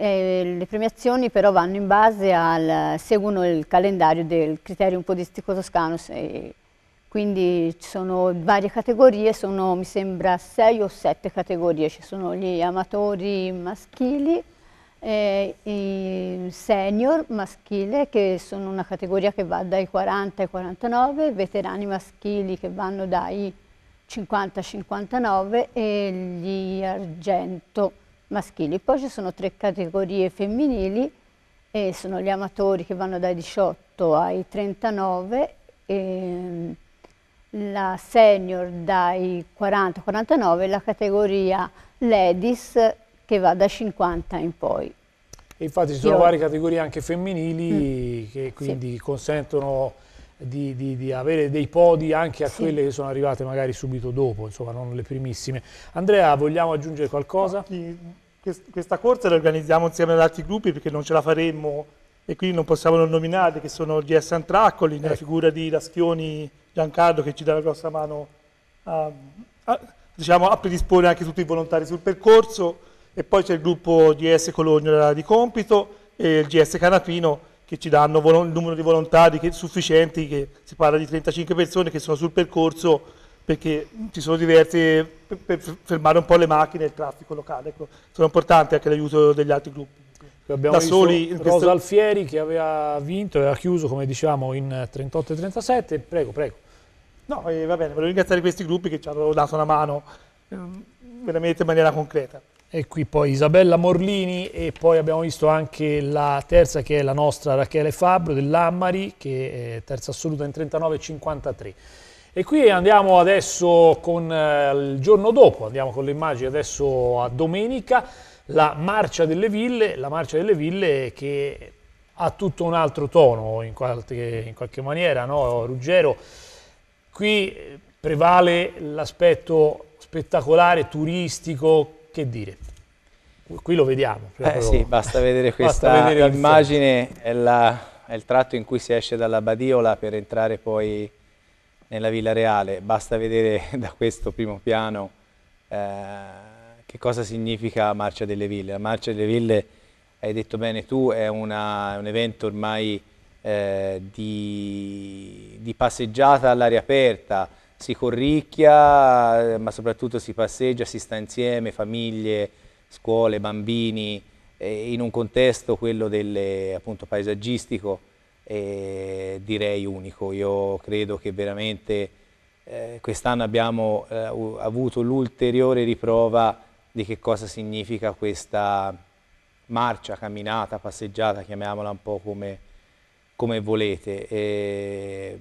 Se, le premiazioni però vanno in base al, seguono il calendario del criterio un po' distico toscano, quindi ci sono varie categorie, sono mi sembra sei o sette categorie, ci sono gli amatori maschili, eh, i senior maschile che sono una categoria che va dai 40 ai 49, veterani maschili che vanno dai 50 ai 59 e gli argento maschili. Poi ci sono tre categorie femminili, e sono gli amatori che vanno dai 18 ai 39, mm, la senior dai 40 49 e la categoria ladies che va da 50 in poi. E infatti ci sono Io... varie categorie anche femminili mm. che quindi sì. consentono di, di, di, avere dei podi anche a sì. quelle che sono arrivate magari subito dopo, insomma non le primissime. Andrea, vogliamo aggiungere qualcosa? Questa corsa la organizziamo insieme ad altri gruppi perché non ce la faremmo e quindi non possiamo non nominare che sono GS Antraccoli, nella ecco. figura di Raschioni Giancarlo che ci dà la grossa mano a, a, diciamo, a predisporre anche tutti i volontari sul percorso e poi c'è il gruppo GS Cologno di compito e il GS Canapino che ci danno il numero di volontari che, sufficienti, che si parla di 35 persone che sono sul percorso perché ci sono diverse per, per fermare un po' le macchine e il traffico locale. Ecco. Sono importanti anche l'aiuto degli altri gruppi. Abbiamo da soli Rosa questo... Alfieri che aveva vinto e aveva chiuso, come diciamo, in 38 37. Prego, prego. No, eh, va bene, voglio ringraziare questi gruppi che ci hanno dato una mano ehm, veramente in maniera concreta. E qui poi Isabella Morlini e poi abbiamo visto anche la terza che è la nostra Rachele Fabro dell'Ammari che è terza assoluta in 39,53. E qui andiamo adesso con eh, il giorno dopo, andiamo con le immagini adesso a domenica, la marcia delle ville, la marcia delle ville che ha tutto un altro tono in qualche, in qualche maniera, no? Ruggero? Qui eh, prevale l'aspetto spettacolare, turistico, che dire. Qui lo vediamo. Eh sì, basta vedere (laughs) questa basta vedere immagine, è, la, è, il tratto in cui si esce dalla Badiola per entrare poi nella Villa Reale. Basta vedere (laughs) da questo primo piano eh, che cosa significa Marcia delle Ville. La Marcia delle Ville, hai detto bene tu, è, una, un evento ormai eh, di, di passeggiata all'aria aperta, si corricchia, eh, ma soprattutto si passeggia, si sta insieme, famiglie, scuole, bambini, eh, in un contesto, quello delle, appunto, paesaggistico, eh, direi unico. Io credo che veramente eh, quest'anno abbiamo eh, avuto l'ulteriore riprova di che cosa significa questa marcia, camminata, passeggiata, chiamiamola un po' come, come volete.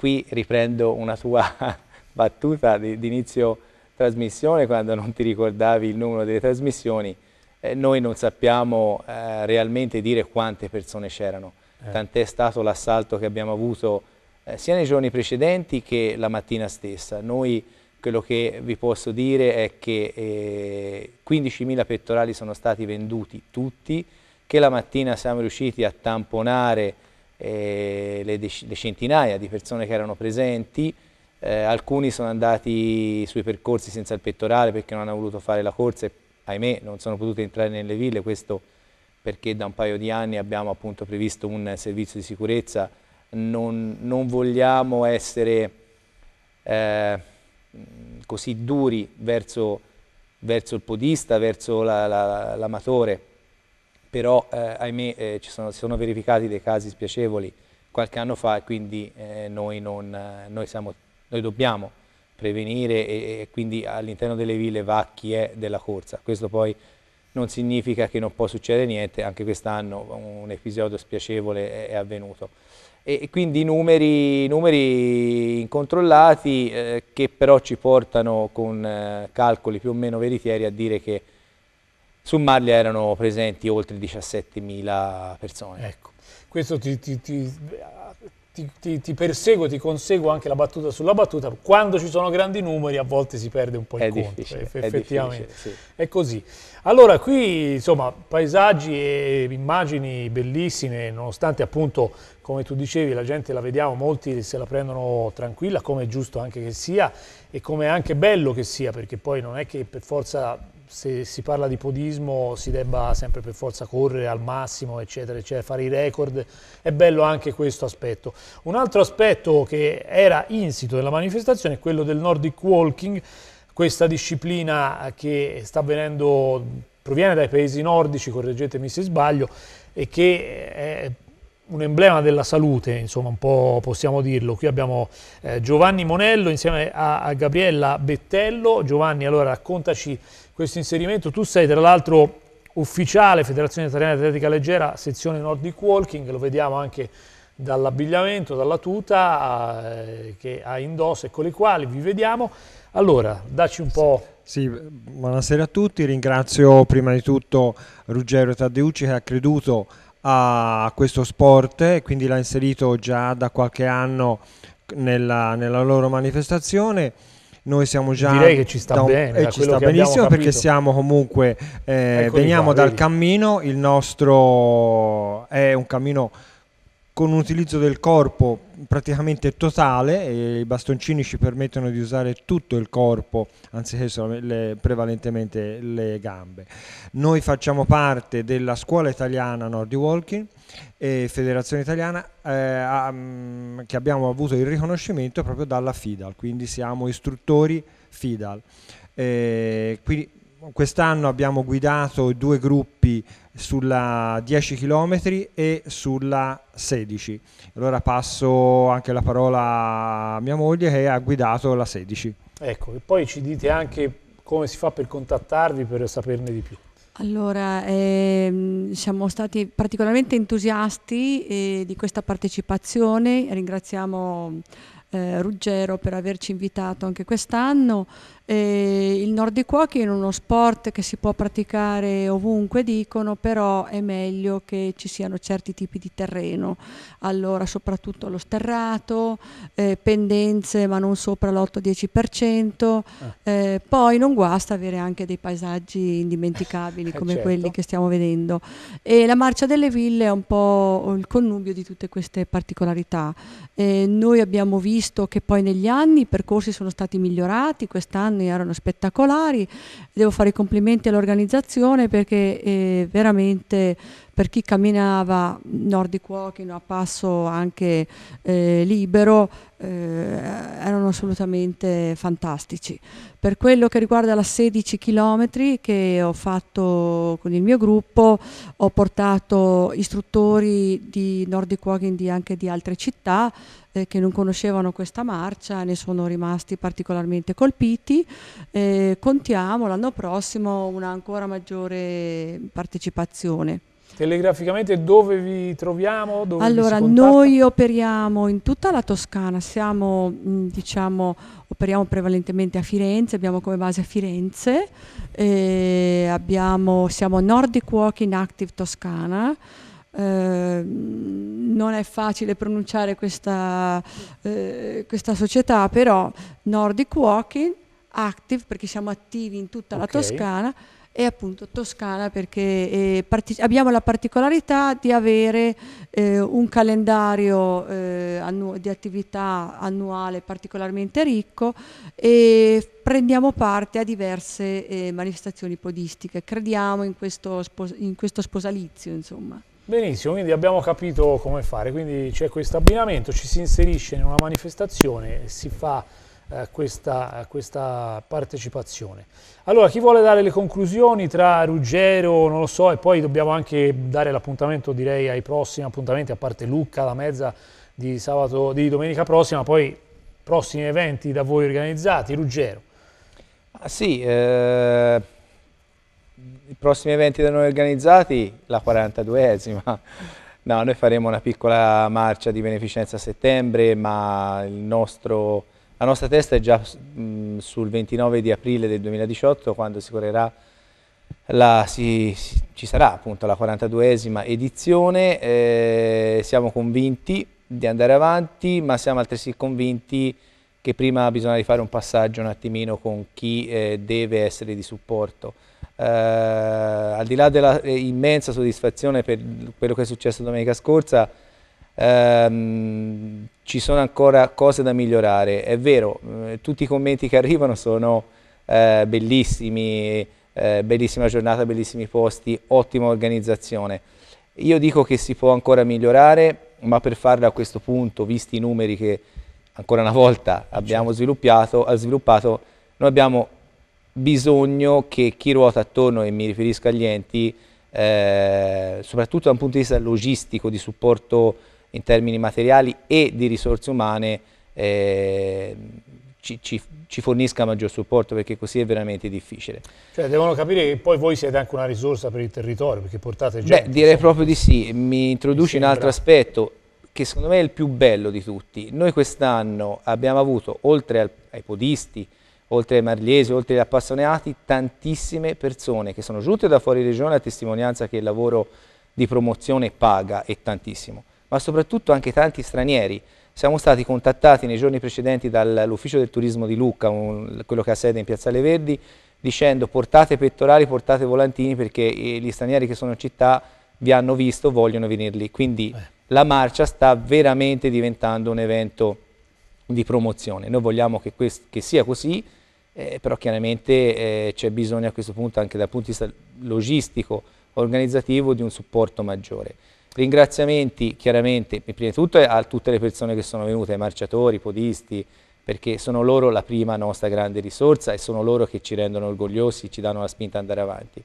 Qui riprendo una tua (laughs) battuta di, di inizio trasmissione, quando non ti ricordavi il numero delle trasmissioni, eh, noi non sappiamo eh, realmente dire quante persone c'erano, eh. tant'è stato l'assalto che abbiamo avuto eh, sia nei giorni precedenti che la mattina stessa. Noi quello che vi posso dire è che 15.000 eh, pettorali sono stati venduti tutti, che la mattina siamo riusciti a tamponare eh, le, le, centinaia di persone che erano presenti, eh, alcuni sono andati sui percorsi senza il pettorale perché non hanno voluto fare la corsa e ahimè non sono potuti entrare nelle ville, questo perché da un paio di anni abbiamo appunto previsto un servizio di sicurezza, non, non vogliamo essere eh, così duri verso, verso, il podista, verso l'amatore. La, la, però eh, ahimè eh, ci sono, si sono verificati dei casi spiacevoli qualche anno fa e quindi eh, noi, non, noi, siamo, noi, dobbiamo prevenire e, e quindi all'interno delle ville va chi è della corsa. Questo poi non significa che non può succedere niente, anche quest'anno un episodio spiacevole è, è avvenuto. E, e quindi numeri, numeri incontrollati eh, che però ci portano con eh, calcoli più o meno veritieri a dire che su Marlia erano presenti oltre 17.000 persone. Ecco, questo ti, ti, ti ti, ti, ti, perseguo, ti conseguo anche la battuta sulla battuta. Quando ci sono grandi numeri a volte si perde un po' il è conto, eff effettivamente. È, sì. è, così. Allora qui insomma paesaggi e immagini bellissime, nonostante appunto come tu dicevi la gente la vediamo, molti se la prendono tranquilla, come è giusto anche che sia e come è anche bello che sia, perché poi non è che per forza se si parla di podismo si debba sempre per forza correre al massimo, eccetera, eccetera, fare i record, è bello anche questo aspetto. Un altro aspetto che era insito nella manifestazione è quello del Nordic Walking, questa disciplina che sta avvenendo, proviene dai paesi nordici, correggetemi se sbaglio, e che è un emblema della salute, insomma un po' possiamo dirlo. Qui abbiamo eh, Giovanni Monello insieme a, a Gabriella Bettello. Giovanni, allora raccontaci questo inserimento. Tu sei tra l'altro ufficiale Federazione Italiana di Atletica Leggera, sezione Nordic Walking, lo vediamo anche dall'abbigliamento, dalla tuta eh, che ha indosso e con le quali vi vediamo. Allora, dacci un po'... Sì, buonasera a tutti, ringrazio prima di tutto Ruggero Taddeucci che ha creduto a questo sport e quindi l'ha inserito già da qualche anno nella, nella loro manifestazione noi siamo già... Direi che ci sta un, bene. E ci sta benissimo perché siamo comunque... Eh, ecco veniamo qua, dal vedi. cammino, il nostro è un cammino con un utilizzo del corpo praticamente totale, i bastoncini ci permettono di usare tutto il corpo anziché le, prevalentemente le gambe. Noi facciamo parte della scuola italiana Nordi Walking e Federazione Italiana eh, mm, che abbiamo avuto il riconoscimento proprio dalla FIDAL, quindi siamo istruttori FIDAL. Eh, quindi quest'anno abbiamo guidato due gruppi sulla 10 km e sulla 16. Allora passo anche la parola a mia moglie che ha guidato la 16. Ecco, e poi ci dite anche come si fa per contattarvi per saperne di più. Allora, ehm, siamo stati particolarmente entusiasti eh, di questa partecipazione, ringraziamo eh, Ruggero per averci invitato anche quest'anno eh, il nordic walking è uno sport che si può praticare ovunque, dicono, però è meglio che ci siano certi tipi di terreno, allora soprattutto lo sterrato, eh, pendenze ma non sopra l'8-10%, ah. eh, poi non guasta avere anche dei paesaggi indimenticabili (laughs) eh, come certo. quelli che stiamo vedendo. E la marcia delle ville è un po' il connubio di tutte queste particolarità. Eh, noi abbiamo visto che poi negli anni i percorsi sono stati migliorati, quest'anno giorni erano spettacolari, devo fare i complimenti all'organizzazione perché eh, veramente per chi camminava Nordic di a passo anche eh, libero eh, erano assolutamente fantastici. Per quello che riguarda la 16 km che ho fatto con il mio gruppo, ho portato istruttori di Nordic Walking di anche di altre città eh, che non conoscevano questa marcia, e ne sono rimasti particolarmente colpiti. Eh, contiamo l'anno prossimo una ancora maggiore partecipazione. Telegraficamente dove vi troviamo? Dove allora, vi noi operiamo in tutta la Toscana, siamo, mm, diciamo, operiamo prevalentemente a Firenze, abbiamo come base Firenze, eh, abbiamo, siamo Nordic Walking Active Toscana, eh, non è facile pronunciare questa, eh, questa società, però Nordic Walking Active, perché siamo attivi in tutta okay. la Toscana, e appunto Toscana perché eh, abbiamo la particolarità di avere eh, un calendario eh, di attività annuale particolarmente ricco e prendiamo parte a diverse eh, manifestazioni podistiche, crediamo in questo, in questo sposalizio insomma. Benissimo, quindi abbiamo capito come fare, quindi c'è questo abbinamento, ci si inserisce in una manifestazione, si fa eh, questa, questa, partecipazione. Allora, chi vuole dare le conclusioni tra Ruggero, non lo so, e poi dobbiamo anche dare l'appuntamento, direi, ai prossimi appuntamenti, a parte Lucca, la mezza di, sabato, di domenica prossima, poi prossimi eventi da voi organizzati, Ruggero. Ah, sì, eh, i prossimi eventi da noi organizzati, la 42esima. No, noi faremo una piccola marcia di beneficenza a settembre, ma il nostro la nostra testa è già mh, sul 29 di aprile del 2018 quando si correrà la, si, si, ci sarà appunto la 42esima edizione, eh, siamo convinti di andare avanti ma siamo altresì convinti che prima bisogna rifare un passaggio un attimino con chi eh, deve essere di supporto. Eh, al di là della eh, immensa soddisfazione per quello che è successo domenica scorsa, ehm, ci sono ancora cose da migliorare. È vero, eh, tutti i commenti che arrivano sono eh, bellissimi, eh, bellissima giornata, bellissimi posti, ottima organizzazione. Io dico che si può ancora migliorare, ma per farlo a questo punto, visti i numeri che ancora una volta abbiamo certo. sviluppato, sviluppato noi abbiamo bisogno che chi ruota attorno, e mi riferisco agli enti, eh, soprattutto da un punto di vista logistico, di supporto in termini materiali e di risorse umane eh, ci, ci, ci, fornisca maggior supporto perché così è veramente difficile. Cioè devono capire che poi voi siete anche una risorsa per il territorio perché portate gente. Beh, direi proprio di sì, mi introduci mi un altro aspetto che secondo me è il più bello di tutti. Noi quest'anno abbiamo avuto, oltre al, ai podisti, oltre ai marliesi, oltre agli appassionati, tantissime persone che sono giunte da fuori regione a testimonianza che il lavoro di promozione paga e tantissimo ma soprattutto anche tanti stranieri. Siamo stati contattati nei giorni precedenti dall'ufficio del turismo di Lucca, un, quello che ha sede in Piazzale Verdi, dicendo portate pettorali, portate volantini perché eh, gli stranieri che sono in città vi hanno visto, vogliono venirli. Quindi eh. la marcia sta veramente diventando un evento di promozione. Noi vogliamo che, che sia così, eh, però chiaramente eh, c'è bisogno a questo punto anche dal punto di vista logistico, organizzativo, di un supporto maggiore. Ringraziamenti chiaramente, prima di tutto, a tutte le persone che sono venute, ai marciatori, ai podisti, perché sono loro la prima nostra grande risorsa e sono loro che ci rendono orgogliosi, ci danno la spinta ad andare avanti.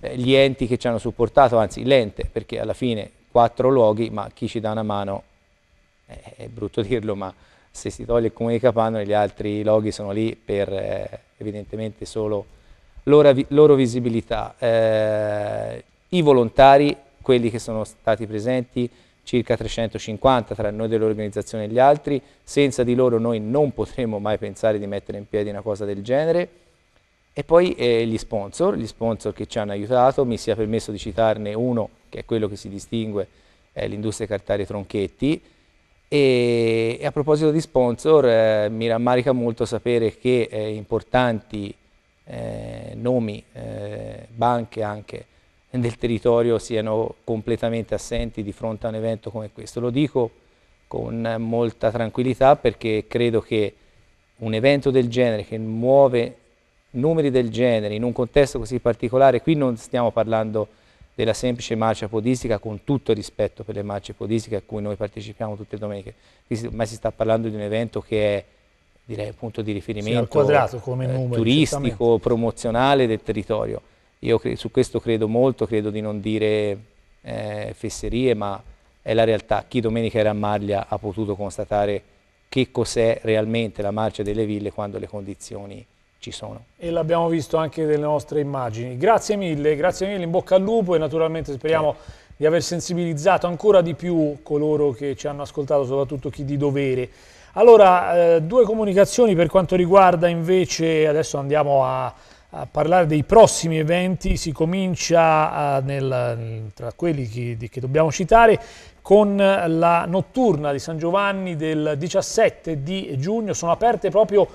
Eh, gli enti che ci hanno supportato, anzi l'ente, perché alla fine quattro luoghi, ma chi ci dà una mano, eh, è brutto dirlo, ma se si toglie il comune di Capano, gli altri luoghi sono lì per eh, evidentemente solo loro, loro visibilità. Eh, I volontari quelli che sono stati presenti circa 350 tra noi dell'organizzazione e gli altri, senza di loro noi non potremmo mai pensare di mettere in piedi una cosa del genere. E poi eh, gli sponsor, gli sponsor che ci hanno aiutato, mi sia permesso di citarne uno che è quello che si distingue, eh, l'industria cartaria Tronchetti. E, e, a proposito di sponsor, eh, mi rammarica molto sapere che eh, importanti eh, nomi, eh, banche anche, del territorio siano completamente assenti di fronte a un evento come questo. Lo dico con molta tranquillità perché credo che un evento del genere che muove numeri del genere in un contesto così particolare, qui non stiamo parlando della semplice marcia podistica con tutto rispetto per le marce podistiche a cui noi partecipiamo tutte le domeniche, ma si sta parlando di un evento che è direi un punto di riferimento sì, quadrato, eh, numero, turistico, promozionale del territorio. Io su questo credo molto, credo di non dire eh, fesserie, ma è la realtà. Chi domenica era a Maglia ha potuto constatare che cos'è realmente la marcia delle ville quando le condizioni ci sono. E l'abbiamo visto anche nelle nostre immagini. Grazie mille, grazie mille, in bocca al lupo e naturalmente speriamo... Sì di aver sensibilizzato ancora di più coloro che ci hanno ascoltato, soprattutto chi di dovere. Allora, eh, due comunicazioni per quanto riguarda invece, adesso andiamo a, a parlare dei prossimi eventi, si comincia eh, nel, tra quelli che, che dobbiamo citare con la notturna di San Giovanni del 17 di giugno, sono aperte proprio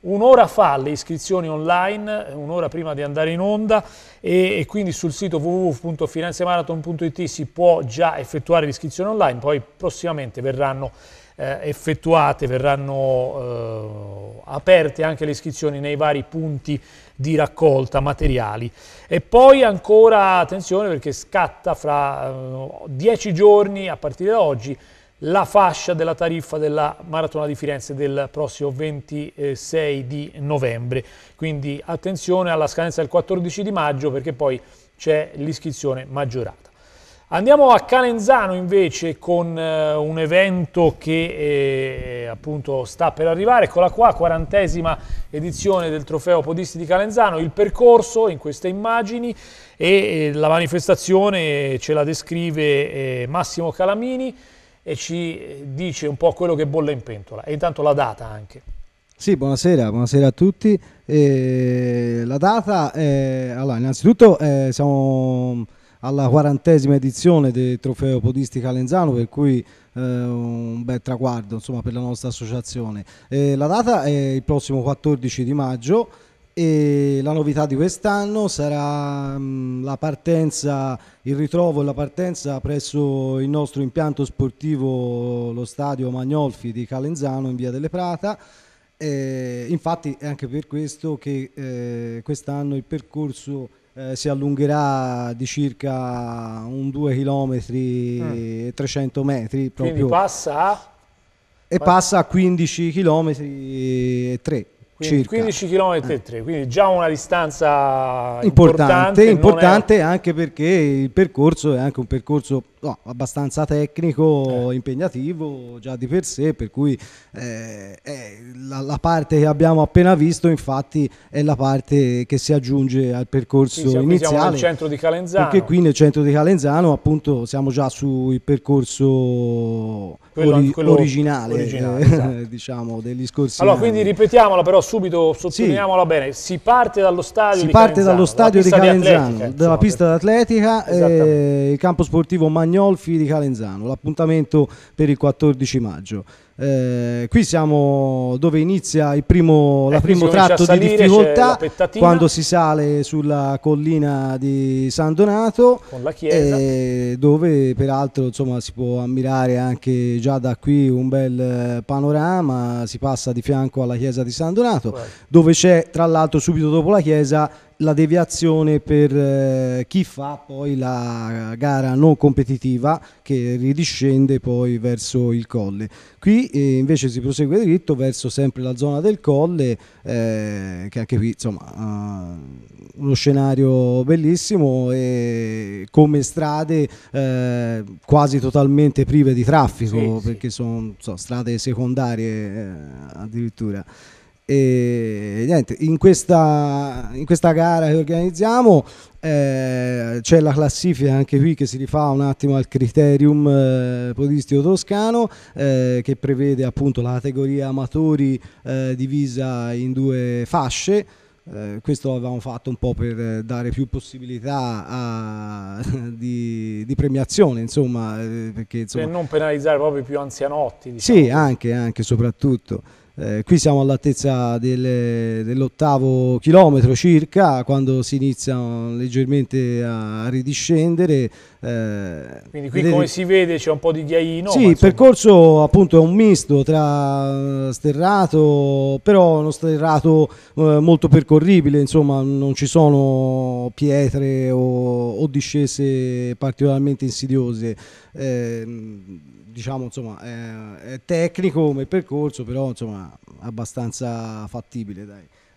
un'ora fa le iscrizioni online, un'ora prima di andare in onda e, e quindi sul sito www.finanziamarathon.it si può già effettuare l'iscrizione online, poi prossimamente verranno eh, effettuate, verranno eh, aperte anche le iscrizioni nei vari punti di raccolta materiali. E poi ancora attenzione perché scatta fra eh, dieci giorni a partire da oggi la fascia della tariffa della Maratona di Firenze del prossimo 26 di novembre. Quindi attenzione alla scadenza del 14 di maggio perché poi c'è l'iscrizione maggiorata. Andiamo a Calenzano invece con eh, un evento che eh, appunto sta per arrivare, eccola qua, quarantesima edizione del trofeo Podisti di Calenzano, il percorso in queste immagini e eh, la manifestazione ce la descrive eh, Massimo Calamini e ci eh, dice un po' quello che bolle in pentola e intanto la data anche. Sì, buonasera, buonasera a tutti. Eh, la data, è, allora innanzitutto siamo alla quarantesima edizione del trofeo Podisti Calenzano per cui eh, un bel traguardo insomma, per la nostra associazione. Eh, la data è il prossimo 14 di maggio e la novità di quest'anno sarà mh, mm, la partenza, il ritrovo e la partenza presso il nostro impianto sportivo, lo stadio Magnolfi di Calenzano in via delle Prata. Eh, infatti è anche per questo che eh, quest'anno il percorso eh, si allungherà di circa un 2 km mm. e 300 metri proprio. Quindi passa a? E passa a 15 km e 3. Quindi circa. 15 km e 3, quindi già una distanza importante. Importante, importante è... anche perché il percorso è anche un percorso no, abbastanza tecnico, eh. impegnativo già di per sé, per cui eh, la, la, parte che abbiamo appena visto infatti è la parte che si aggiunge al percorso qui siamo, iniziale. Siamo nel centro di Calenzano. Perché qui nel centro di Calenzano appunto siamo già sul percorso quello, ori quello originale, originale eh, esatto. (laughs) diciamo, degli scorsi Allora anni. quindi ripetiamola però subito, sottolineiamola sì. bene, si parte dallo stadio si di parte Calenzano, dallo stadio di Calenzano, di atletica, dalla pista d'atletica, eh, il campo sportivo Magnolo Agnolfi di Calenzano, l'appuntamento per il 14 maggio. Eh, qui siamo dove inizia il primo, eh, primo tratto salire, di difficoltà quando si sale sulla collina di San Donato con la eh, dove peraltro insomma, si può ammirare anche già da qui un bel eh, panorama si passa di fianco alla chiesa di San Donato right. dove c'è tra l'altro subito dopo la chiesa la deviazione per eh, chi fa poi la gara non competitiva che ridiscende poi verso il colle. Qui eh, invece si prosegue dritto verso sempre la zona del colle, eh, che anche qui insomma eh, uno scenario bellissimo e come strade eh, quasi totalmente prive di traffico, sì, perché sì. sono so, strade secondarie eh, addirittura. E niente, in questa, in questa gara che organizziamo eh, c'è la classifica anche qui che si rifà un attimo al criterium eh, podistico toscano eh, che prevede appunto la categoria amatori eh, divisa in due fasce. Eh, questo l'avevamo fatto un po' per dare più possibilità a, (laughs) di, di, premiazione, insomma, eh, perché, insomma, per non penalizzare proprio i più anzianotti. Diciamo. Sì, anche, anche soprattutto. Eh, qui siamo all'altezza del, dell'ottavo chilometro circa, quando si inizia leggermente a ridiscendere. Eh, Quindi qui vedete... come si vede c'è un po' di ghiaino. Sì, il percorso appunto è un misto tra eh, sterrato, però uno sterrato eh, molto percorribile, insomma non ci sono pietre o, o discese particolarmente insidiose. Ehm, diciamo insomma è, eh, è tecnico come percorso però insomma abbastanza fattibile dai (laughs)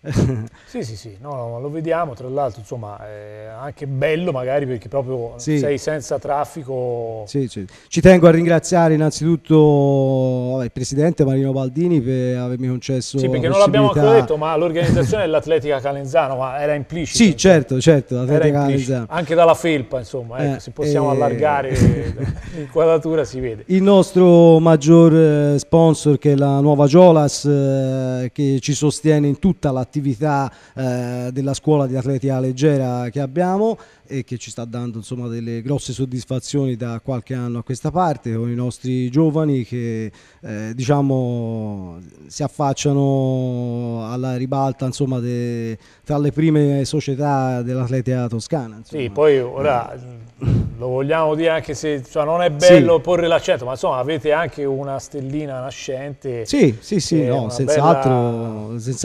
sì, sì, sì, no, lo vediamo tra l'altro, insomma, è anche bello magari perché proprio sì. sei senza traffico. Sì, sì. Ci tengo a ringraziare innanzitutto il presidente Marino Baldini per avermi concesso. Sì, perché non l'abbiamo ancora detto, ma l'organizzazione dell'Atletica Calenzano ma era implicita. Sì, certo, certo, l'Atletica Calenzano. Anche dalla felpa, insomma, eh, eh, se possiamo eh... allargare (laughs) l'inquadratura si vede. Il nostro maggior eh, sponsor che è la nuova Giolas eh, che ci sostiene in tutta l'attività attività eh, della scuola di atletica leggera che abbiamo e che ci sta dando insomma, delle grosse soddisfazioni da qualche anno a questa parte con i nostri giovani che eh, diciamo, si affacciano alla ribalta insomma, de, tra le prime società dell'atletica toscana. Insomma. Sì, poi ora mm. lo vogliamo dire anche se cioè, non è bello sì. porre l'accento, ma insomma avete anche una stellina nascente. Sì, sì, sì, no, senz'altro, bella... senz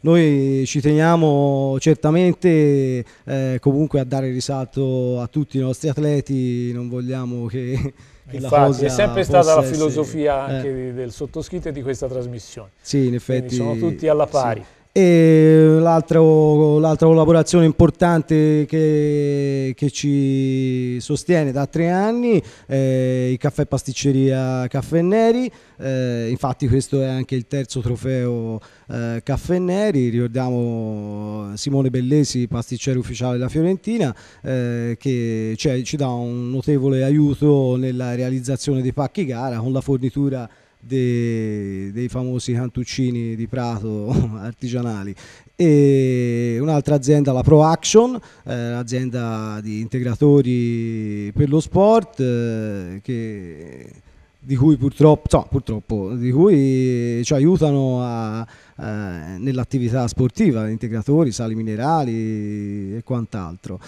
noi ci teniamo certamente eh, comunque a dare risultati risalto a tutti i nostri atleti, non vogliamo che, (laughs) che Infatti, la cosa è sempre stata la filosofia anche eh. del sottoscritto e di questa trasmissione. Sì, in effetti. Quindi sono tutti alla pari. Sì. E l'altra, collaborazione importante che, che, ci sostiene da tre anni è eh, il caffè pasticceria Caffè Neri, eh, infatti questo è anche il terzo trofeo eh, Caffè Neri, ricordiamo eh, Simone Bellesi, pasticcere ufficiale della Fiorentina, eh, che cioè, ci dà un notevole aiuto nella realizzazione dei pacchi gara con la fornitura dei, dei famosi cantuccini di Prato (laughs) artigianali e un'altra azienda, la Pro Action, eh, azienda di integratori per lo sport eh, che, di cui purtroppo, no, purtroppo di cui ci aiutano a, eh, nell'attività sportiva, integratori, sali minerali e quant'altro.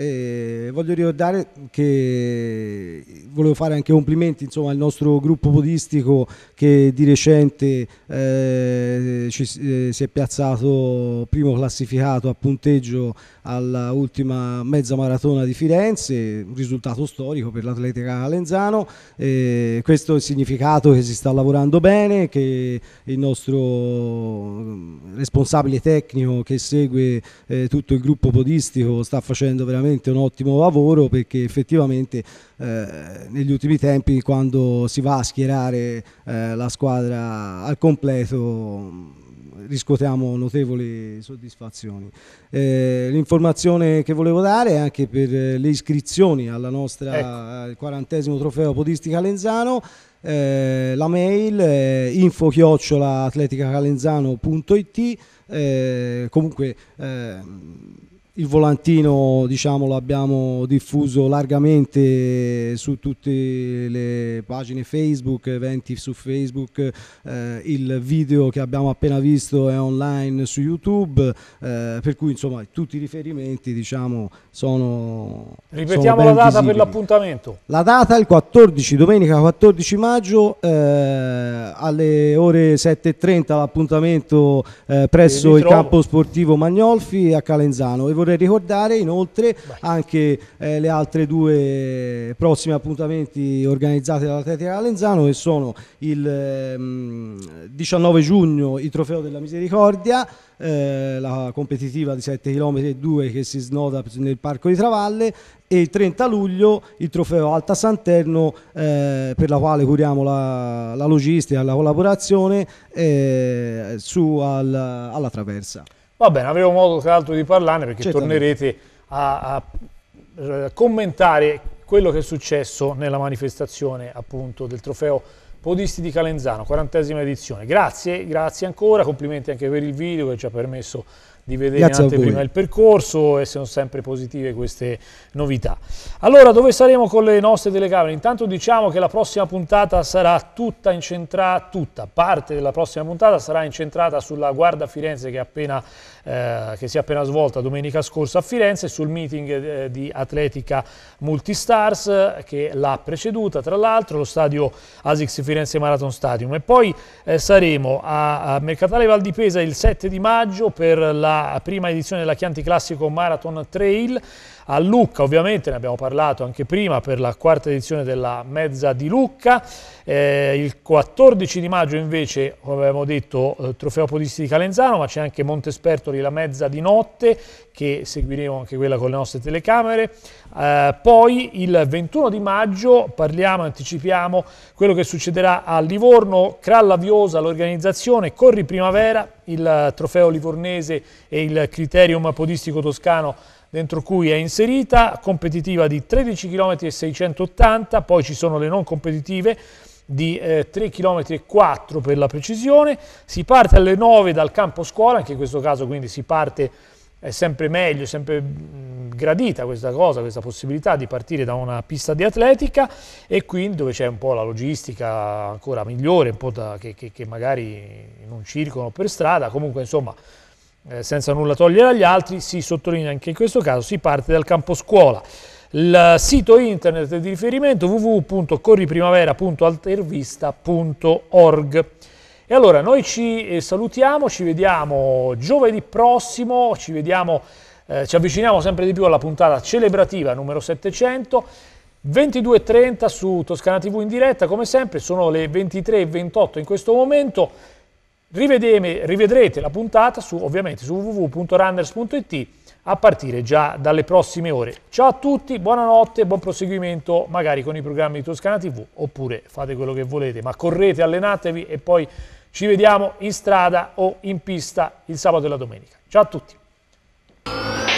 Eh, voglio ricordare che volevo fare anche complimenti insomma, al nostro gruppo podistico che di recente eh, ci, eh, si è piazzato primo classificato a punteggio alla ultima mezza maratona di Firenze, un risultato storico per l'atletica Calenzano. questo è il significato che si sta lavorando bene, che il nostro mm, responsabile tecnico che segue eh, tutto il gruppo podistico sta facendo veramente veramente un ottimo lavoro perché effettivamente eh, negli ultimi tempi quando si va a schierare eh, la squadra al completo mm, riscuotiamo notevoli soddisfazioni. Eh, l'informazione che volevo dare è anche per le iscrizioni alla nostra ecco. quarantesimo trofeo Podistica Lenzano. Eh, la mail eh, info-atleticacalenzano.it eh, comunque eh, il volantino diciamo, l'abbiamo diffuso largamente su tutte le pagine Facebook, eventi su Facebook, eh, il video che abbiamo appena visto è online su YouTube, eh, per cui insomma tutti i riferimenti diciamo, sono... Ripetiamo sono la data visibili. per l'appuntamento. La data è il 14, domenica 14 maggio eh, alle ore 7.30 l'appuntamento eh, presso il campo sportivo Magnolfi a Calenzano vorrei ricordare inoltre Vai. anche eh, le altre due prossimi appuntamenti organizzati dall'Atletica Calenzano che sono il eh, 19 giugno il Trofeo della Misericordia eh, la competitiva di 7 km e 2 che si snoda nel Parco di Travalle e il 30 luglio il trofeo Alta Santerno eh, per la quale curiamo la, la logistica, la collaborazione eh, su al, alla traversa. Va bene, avremo modo tra l'altro di parlarne perché tornerete a, a, a, eh, commentare quello che è successo nella manifestazione appunto del trofeo Podisti di Calenzano, quarantesima edizione. Grazie, grazie ancora, complimenti anche per il video che ci ha permesso di vedere Grazie in anteprima il percorso e sono sempre positive queste novità. Allora, dove saremo con le nostre telecamere? Intanto diciamo che la prossima puntata sarà tutta incentrata, tutta parte della prossima puntata sarà incentrata sulla Guarda Firenze che è appena eh, che si è appena svolta domenica scorsa a Firenze sul meeting eh, di Atletica Multistars che l'ha preceduta, tra l'altro lo stadio ASICS Firenze Marathon Stadium. E poi eh, saremo a, a Mercatale Val di Pesa il 7 di maggio per la prima edizione della Chianti Classico Marathon Trail a Lucca, ovviamente ne abbiamo parlato anche prima per la quarta edizione della Mezza di Lucca, eh, il 14 di maggio invece, come abbiamo detto, eh, Trofeo Podisti di Calenzano, ma c'è anche Monte Montespertoli la Mezza di Notte, che seguiremo anche quella con le nostre telecamere, eh, poi il 21 di maggio parliamo, anticipiamo quello che succederà a Livorno, Cralla Viosa, l'organizzazione, Corri Primavera, il trofeo livornese e il criterium podistico toscano dentro cui è inserita, competitiva di 13 km e 680, poi ci sono le non competitive di eh, 3 km e 4 per la precisione, si parte alle 9 dal campo scuola, anche in questo caso quindi si parte è sempre meglio, sempre mm, gradita questa cosa, questa possibilità di partire da una pista di atletica e quindi dove c'è un po' la logistica ancora migliore, un po' da, che, che, che magari in un circolo per strada, comunque insomma eh, senza nulla togliere agli altri, si sottolinea anche in questo caso, si parte dal campo scuola. Il sito internet di riferimento www.corriprimavera.altervista.org. E allora noi ci eh, salutiamo, ci vediamo giovedì prossimo, ci, vediamo, eh, ci avviciniamo sempre di più alla puntata celebrativa numero 700. 22.30 su Toscana TV in diretta, come sempre sono le 23.28 in questo momento rivedrete la puntata su, ovviamente su www.runners.it a partire già dalle prossime ore. Ciao a tutti, buonanotte, buon proseguimento magari con i programmi di Toscana TV oppure fate quello che volete, ma correte, allenatevi e poi ci vediamo in strada o in pista il sabato e la domenica. Ciao a tutti.